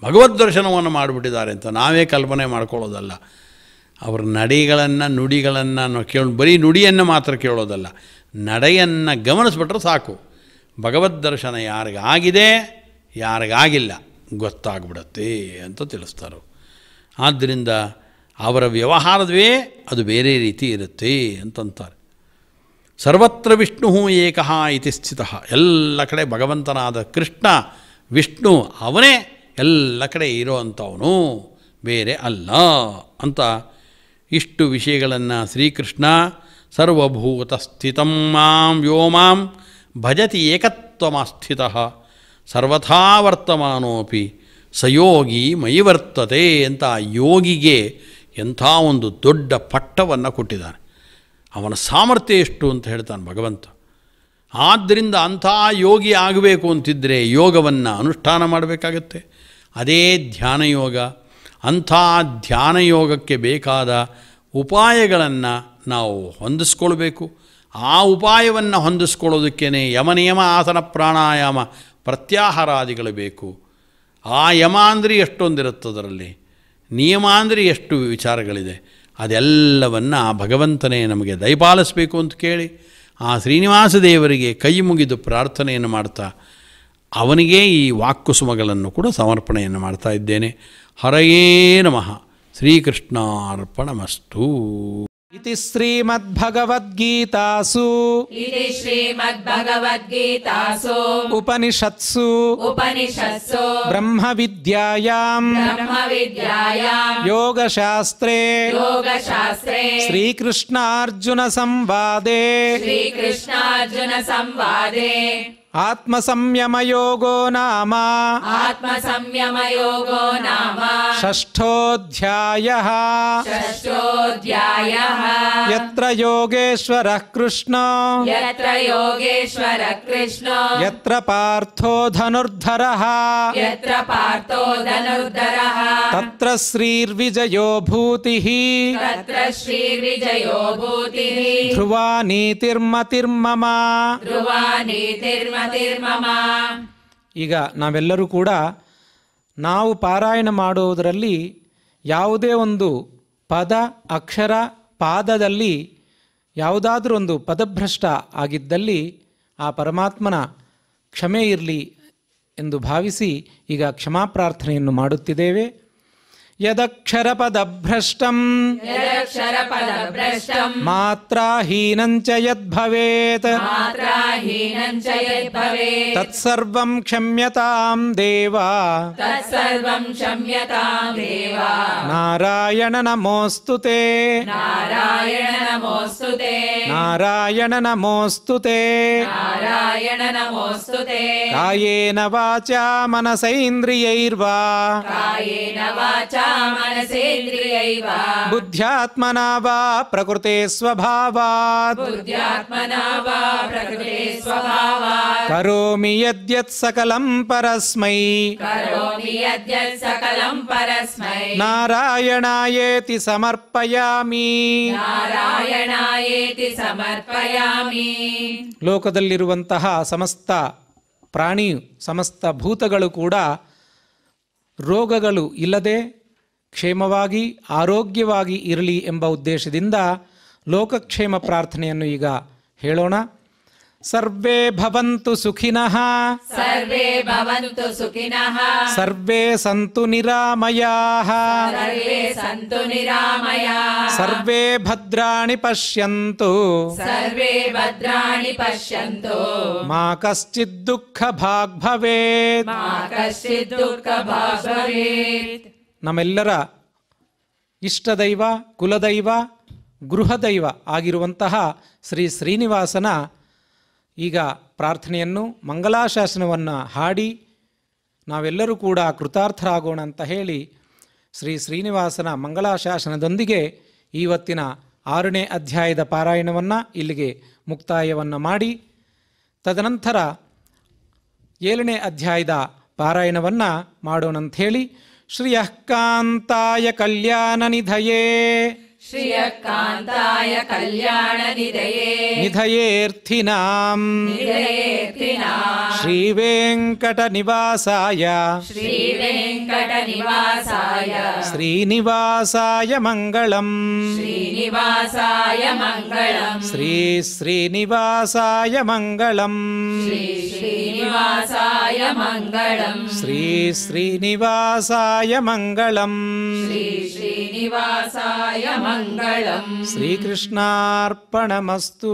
ಭಗವದ್ ದರ್ಶನವನ್ನು ಮಾಡಿಬಿಟ್ಟಿದ್ದಾರೆ ಅಂತ ನಾವೇ ಕಲ್ಪನೆ ಮಾಡ್ಕೊಳ್ಳೋದಲ್ಲ ಅವರ ನಡೆಗಳನ್ನು ನುಡಿಗಳನ್ನು ನಾವು ಕೇಳಿ ಬರೀ ನುಡಿಯನ್ನು ಮಾತ್ರ ಕೇಳೋದಲ್ಲ ನಡೆಯನ್ನು ಗಮನಿಸ್ಬಿಟ್ರೆ ಸಾಕು ಭಗವದ್ ದರ್ಶನ ಯಾರಿಗಾಗಿದೆ ಯಾರಿಗಾಗಿಲ್ಲ ಗೊತ್ತಾಗ್ಬಿಡತ್ತೆ ಅಂತ ತಿಳಿಸ್ತಾರೆ ಆದ್ದರಿಂದ ಅವರ ವ್ಯವಹಾರದವೇ ಅದು ಬೇರೆ ರೀತಿ ಇರುತ್ತೆ ಅಂತಂತಾರೆ ಸರ್ವತ್ರ ವಿಷ್ಣು ಏಕಃ ಇತಿ ಸ್ಥಿತ ಎಲ್ಲ ಕಡೆ ಭಗವಂತನಾದ ಕೃಷ್ಣ ವಿಷ್ಣು ಅವನೇ ಎಲ್ಲ ಕಡೆ ಇರೋ ಅಂಥವನು ಬೇರೆ ಅಲ್ಲ ಅಂತ ಇಷ್ಟು ವಿಷಯಗಳನ್ನು ಶ್ರೀಕೃಷ್ಣ ಸರ್ವಭೂತ ಸ್ಥಿತಂ ಮಾಂ ವ್ಯೋಮಾಂ ಭಜತಿ ಏಕತ್ವಮಸ್ಥಿತ ಸರ್ವಥಾ ವರ್ತಮಾನೋಪಿ ಸಯೋಗಿ ಮೈ ವರ್ತತೆ ಅಂತ ಯೋಗಿಗೆ ಎಂಥ ಒಂದು ದೊಡ್ಡ ಪಟ್ಟವನ್ನು ಕೊಟ್ಟಿದ್ದಾನೆ ಅವನ ಸಾಮರ್ಥ್ಯ ಎಷ್ಟು ಅಂತ ಹೇಳ್ತಾನೆ ಭಗವಂತ ಆದ್ದರಿಂದ ಅಂಥ ಯೋಗಿ ಆಗಬೇಕು ಅಂತಿದ್ದರೆ ಯೋಗವನ್ನು ಅನುಷ್ಠಾನ ಮಾಡಬೇಕಾಗತ್ತೆ ಅದೇ ಧ್ಯಾನ ಯೋಗ ಅಂಥ ಧ್ಯಾನಯೋಗಕ್ಕೆ ಬೇಕಾದ ಉಪಾಯಗಳನ್ನು ನಾವು ಹೊಂದಿಸ್ಕೊಳ್ಬೇಕು ಆ ಉಪಾಯವನ್ನು ಹೊಂದಿಸ್ಕೊಳ್ಳೋದಕ್ಕೇ ಯಮನಿಯಮ ಆಸನ ಪ್ರಾಣಾಯಾಮ ಪ್ರತ್ಯಾಹಾರಾದಿಗಳು ಬೇಕು ಆ ಯಮ ಅಂದರೆ ಎಷ್ಟೊಂದಿರುತ್ತದರಲ್ಲಿ ನಿಯಮ ಅಂದರೆ ಎಷ್ಟು ವಿಚಾರಗಳಿದೆ ಅದೆಲ್ಲವನ್ನು ಆ ಭಗವಂತನೇ ನಮಗೆ ದಯಪಾಲಿಸಬೇಕು ಅಂತ ಕೇಳಿ ಆ ಶ್ರೀನಿವಾಸ ದೇವರಿಗೆ ಕೈ ಮುಗಿದು ಪ್ರಾರ್ಥನೆಯನ್ನು ಮಾಡ್ತಾ ಅವನಿಗೆ ಈ ವಾಕ್ಕುಸುಮಗಳನ್ನು ಕೂಡ ಸಮರ್ಪಣೆಯನ್ನು ಮಾಡ್ತಾ ಇದ್ದೇನೆ हरये नमः श्रीकृष्णार्पणमस्तु इति श्रीमद्भगवद्गीतासु इति श्रीमद्भगवद्गीतासु उपनिषत्सु उपनिषत्सु ब्रह्मविद्यायाम् ब्रह्मविद्यायाम् योगशास्त्रे योगशास्त्रे श्रीकृष्णार्जुनसंवादे श्रीकृष्णार्जुनसंवादे आत्मसंयमयोगो नाम आत्मसंयमयोगो नाम षष्ठोऽध्यायः षष्ठोऽध्यायः यत्र योगेश्वरः कृष्ण यत्र योगेश्वरः कृष्ण यत्र पार्थो धनुर्धरः यत्र पार्थो धनुर्धरः तत्र श्रीर्विजयो भूतिः तत्र श्रीर्विजयो भूतिः ध्रुवा नीतिर्मतिर्मम ध्रुवा नीतिर्म ಈಗ ನಾವೆಲ್ಲರೂ ಕೂಡ ನಾವು ಪಾರಾಯಣ ಮಾಡುವುದರಲ್ಲಿ ಯಾವುದೇ ಒಂದು ಪದ ಅಕ್ಷರ ಪಾದದಲ್ಲಿ ಯಾವುದಾದ್ರೂ ಒಂದು ಪದಭ್ರಷ್ಟ ಆಗಿದ್ದಲ್ಲಿ ಆ ಪರಮಾತ್ಮನ ಕ್ಷಮೆ ಇರಲಿ ಎಂದು ಭಾವಿಸಿ ಈಗ ಪ್ರಾರ್ಥನೆಯನ್ನು ಮಾಡುತ್ತಿದ್ದೇವೆ यदक्षरपदभ्रष्टम् यदक्षरपदभ्रष्टम् मात्राहीनं च यद्भवेत् मात्राहीनं च यद्भवेत् तत्सर्वं क्षम्यतां देवा तत्सर्वं क्षम्यतां देवा नारायण नमोऽस्तु ते नारायण नमोऽस्तु ते नारायण नमोऽस्तु ते नारायण नमोऽस्तु ते कायेन वाचा मनसैन्द्रियैर्वा कायेन वाचा ಬುಧ್ಯಾತ್ಮನಾತ್ಮಿತ್ ಸಕಲಂ ಪರಸ್ಮೈ ಸಮರ್ಪಯಾಮಿ. ಲೋಕದಲ್ಲಿರುವಂತಹ ಸಮಸ್ತ ಪ್ರಾಣಿ ಸಮಸ್ತ ಭೂತಗಳು ಕೂಡ ರೋಗಗಳು ಇಲ್ಲದೆ ಕ್ಷೇಮವಾಗಿ ಆರೋಗ್ಯವಾಗಿ ಇರಲಿ ಎಂಬ ಉದ್ದೇಶದಿಂದ ಲೋಕಕ್ಷೇಮ ಪ್ರಾರ್ಥನೆಯನ್ನು ಈಗ ಹೇಳೋಣ ಸರ್ವೇ ಭವಂತು ಸುಖಿನಃ ಸರ್ವೇ ಭವಂತು ಸುಖಿನಃ ಸರ್ವೇ ಸಂತು ನಿರಾಮಯಾಃ ಸರ್ವೇ ಸಂತು ನಿರಾಮಯಾಃ ಸರ್ವೇ ಭದ್ರಾಣಿ ಪಶ್ಯಂತು ಸರ್ವೇ ಭದ್ರಾಣಿ ಪಶ್ಯಂತು ಮಾ ಕಶ್ಚಿದ್ ದುಃಖ ಭಾಗ್ ಭವೇತ್ ಮಾ ಕಶ್ಚಿದ್ ದುಃಖ ಭಾಗ್ ಭವೇತ್ ನಮ್ಮೆಲ್ಲರ ಇಷ್ಟದೈವ ಕುಲದೈವ ಗೃಹದೈವ ಆಗಿರುವಂತಹ ಶ್ರೀ ಶ್ರೀನಿವಾಸನ ಈಗ ಪ್ರಾರ್ಥನೆಯನ್ನು ಮಂಗಲಾಶಾಸನವನ್ನು ಹಾಡಿ ನಾವೆಲ್ಲರೂ ಕೂಡ ಕೃತಾರ್ಥರಾಗೋಣ ಅಂತ ಹೇಳಿ ಶ್ರೀ ಶ್ರೀನಿವಾಸನ ಮಂಗಲಾಶಾಸನದೊಂದಿಗೆ ಇವತ್ತಿನ ಆರನೇ ಅಧ್ಯಾಯದ ಪಾರಾಯಣವನ್ನು ಇಲ್ಲಿಗೆ ಮುಕ್ತಾಯವನ್ನು ಮಾಡಿ ತದನಂತರ ಏಳನೇ ಅಧ್ಯಾಯದ ಪಾರಾಯಣವನ್ನು ಮಾಡೋಣಂಥೇಳಿ श्रियः कल्याण कल्याणनिधये श्रियकान्ताय कल्याणनिधये निधयेऽर्थिनाम् श्रीवेङ्कटनिवासाय श्रीवेङ्कटनिवासाय श्रीनिवासाय मङ्गलम् श्रीनिवासाय मङ्गलम् श्रीश्रीनिवासाय मङ्गलम् श्रीनिवासाय मङ्गलम् श्रीश्रीनिवासाय मङ्गलम् श्रीनिवासाय श्रीकृष्णार्पणमस्तु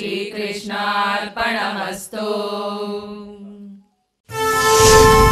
श्रीकृष्णार्पणमस्तु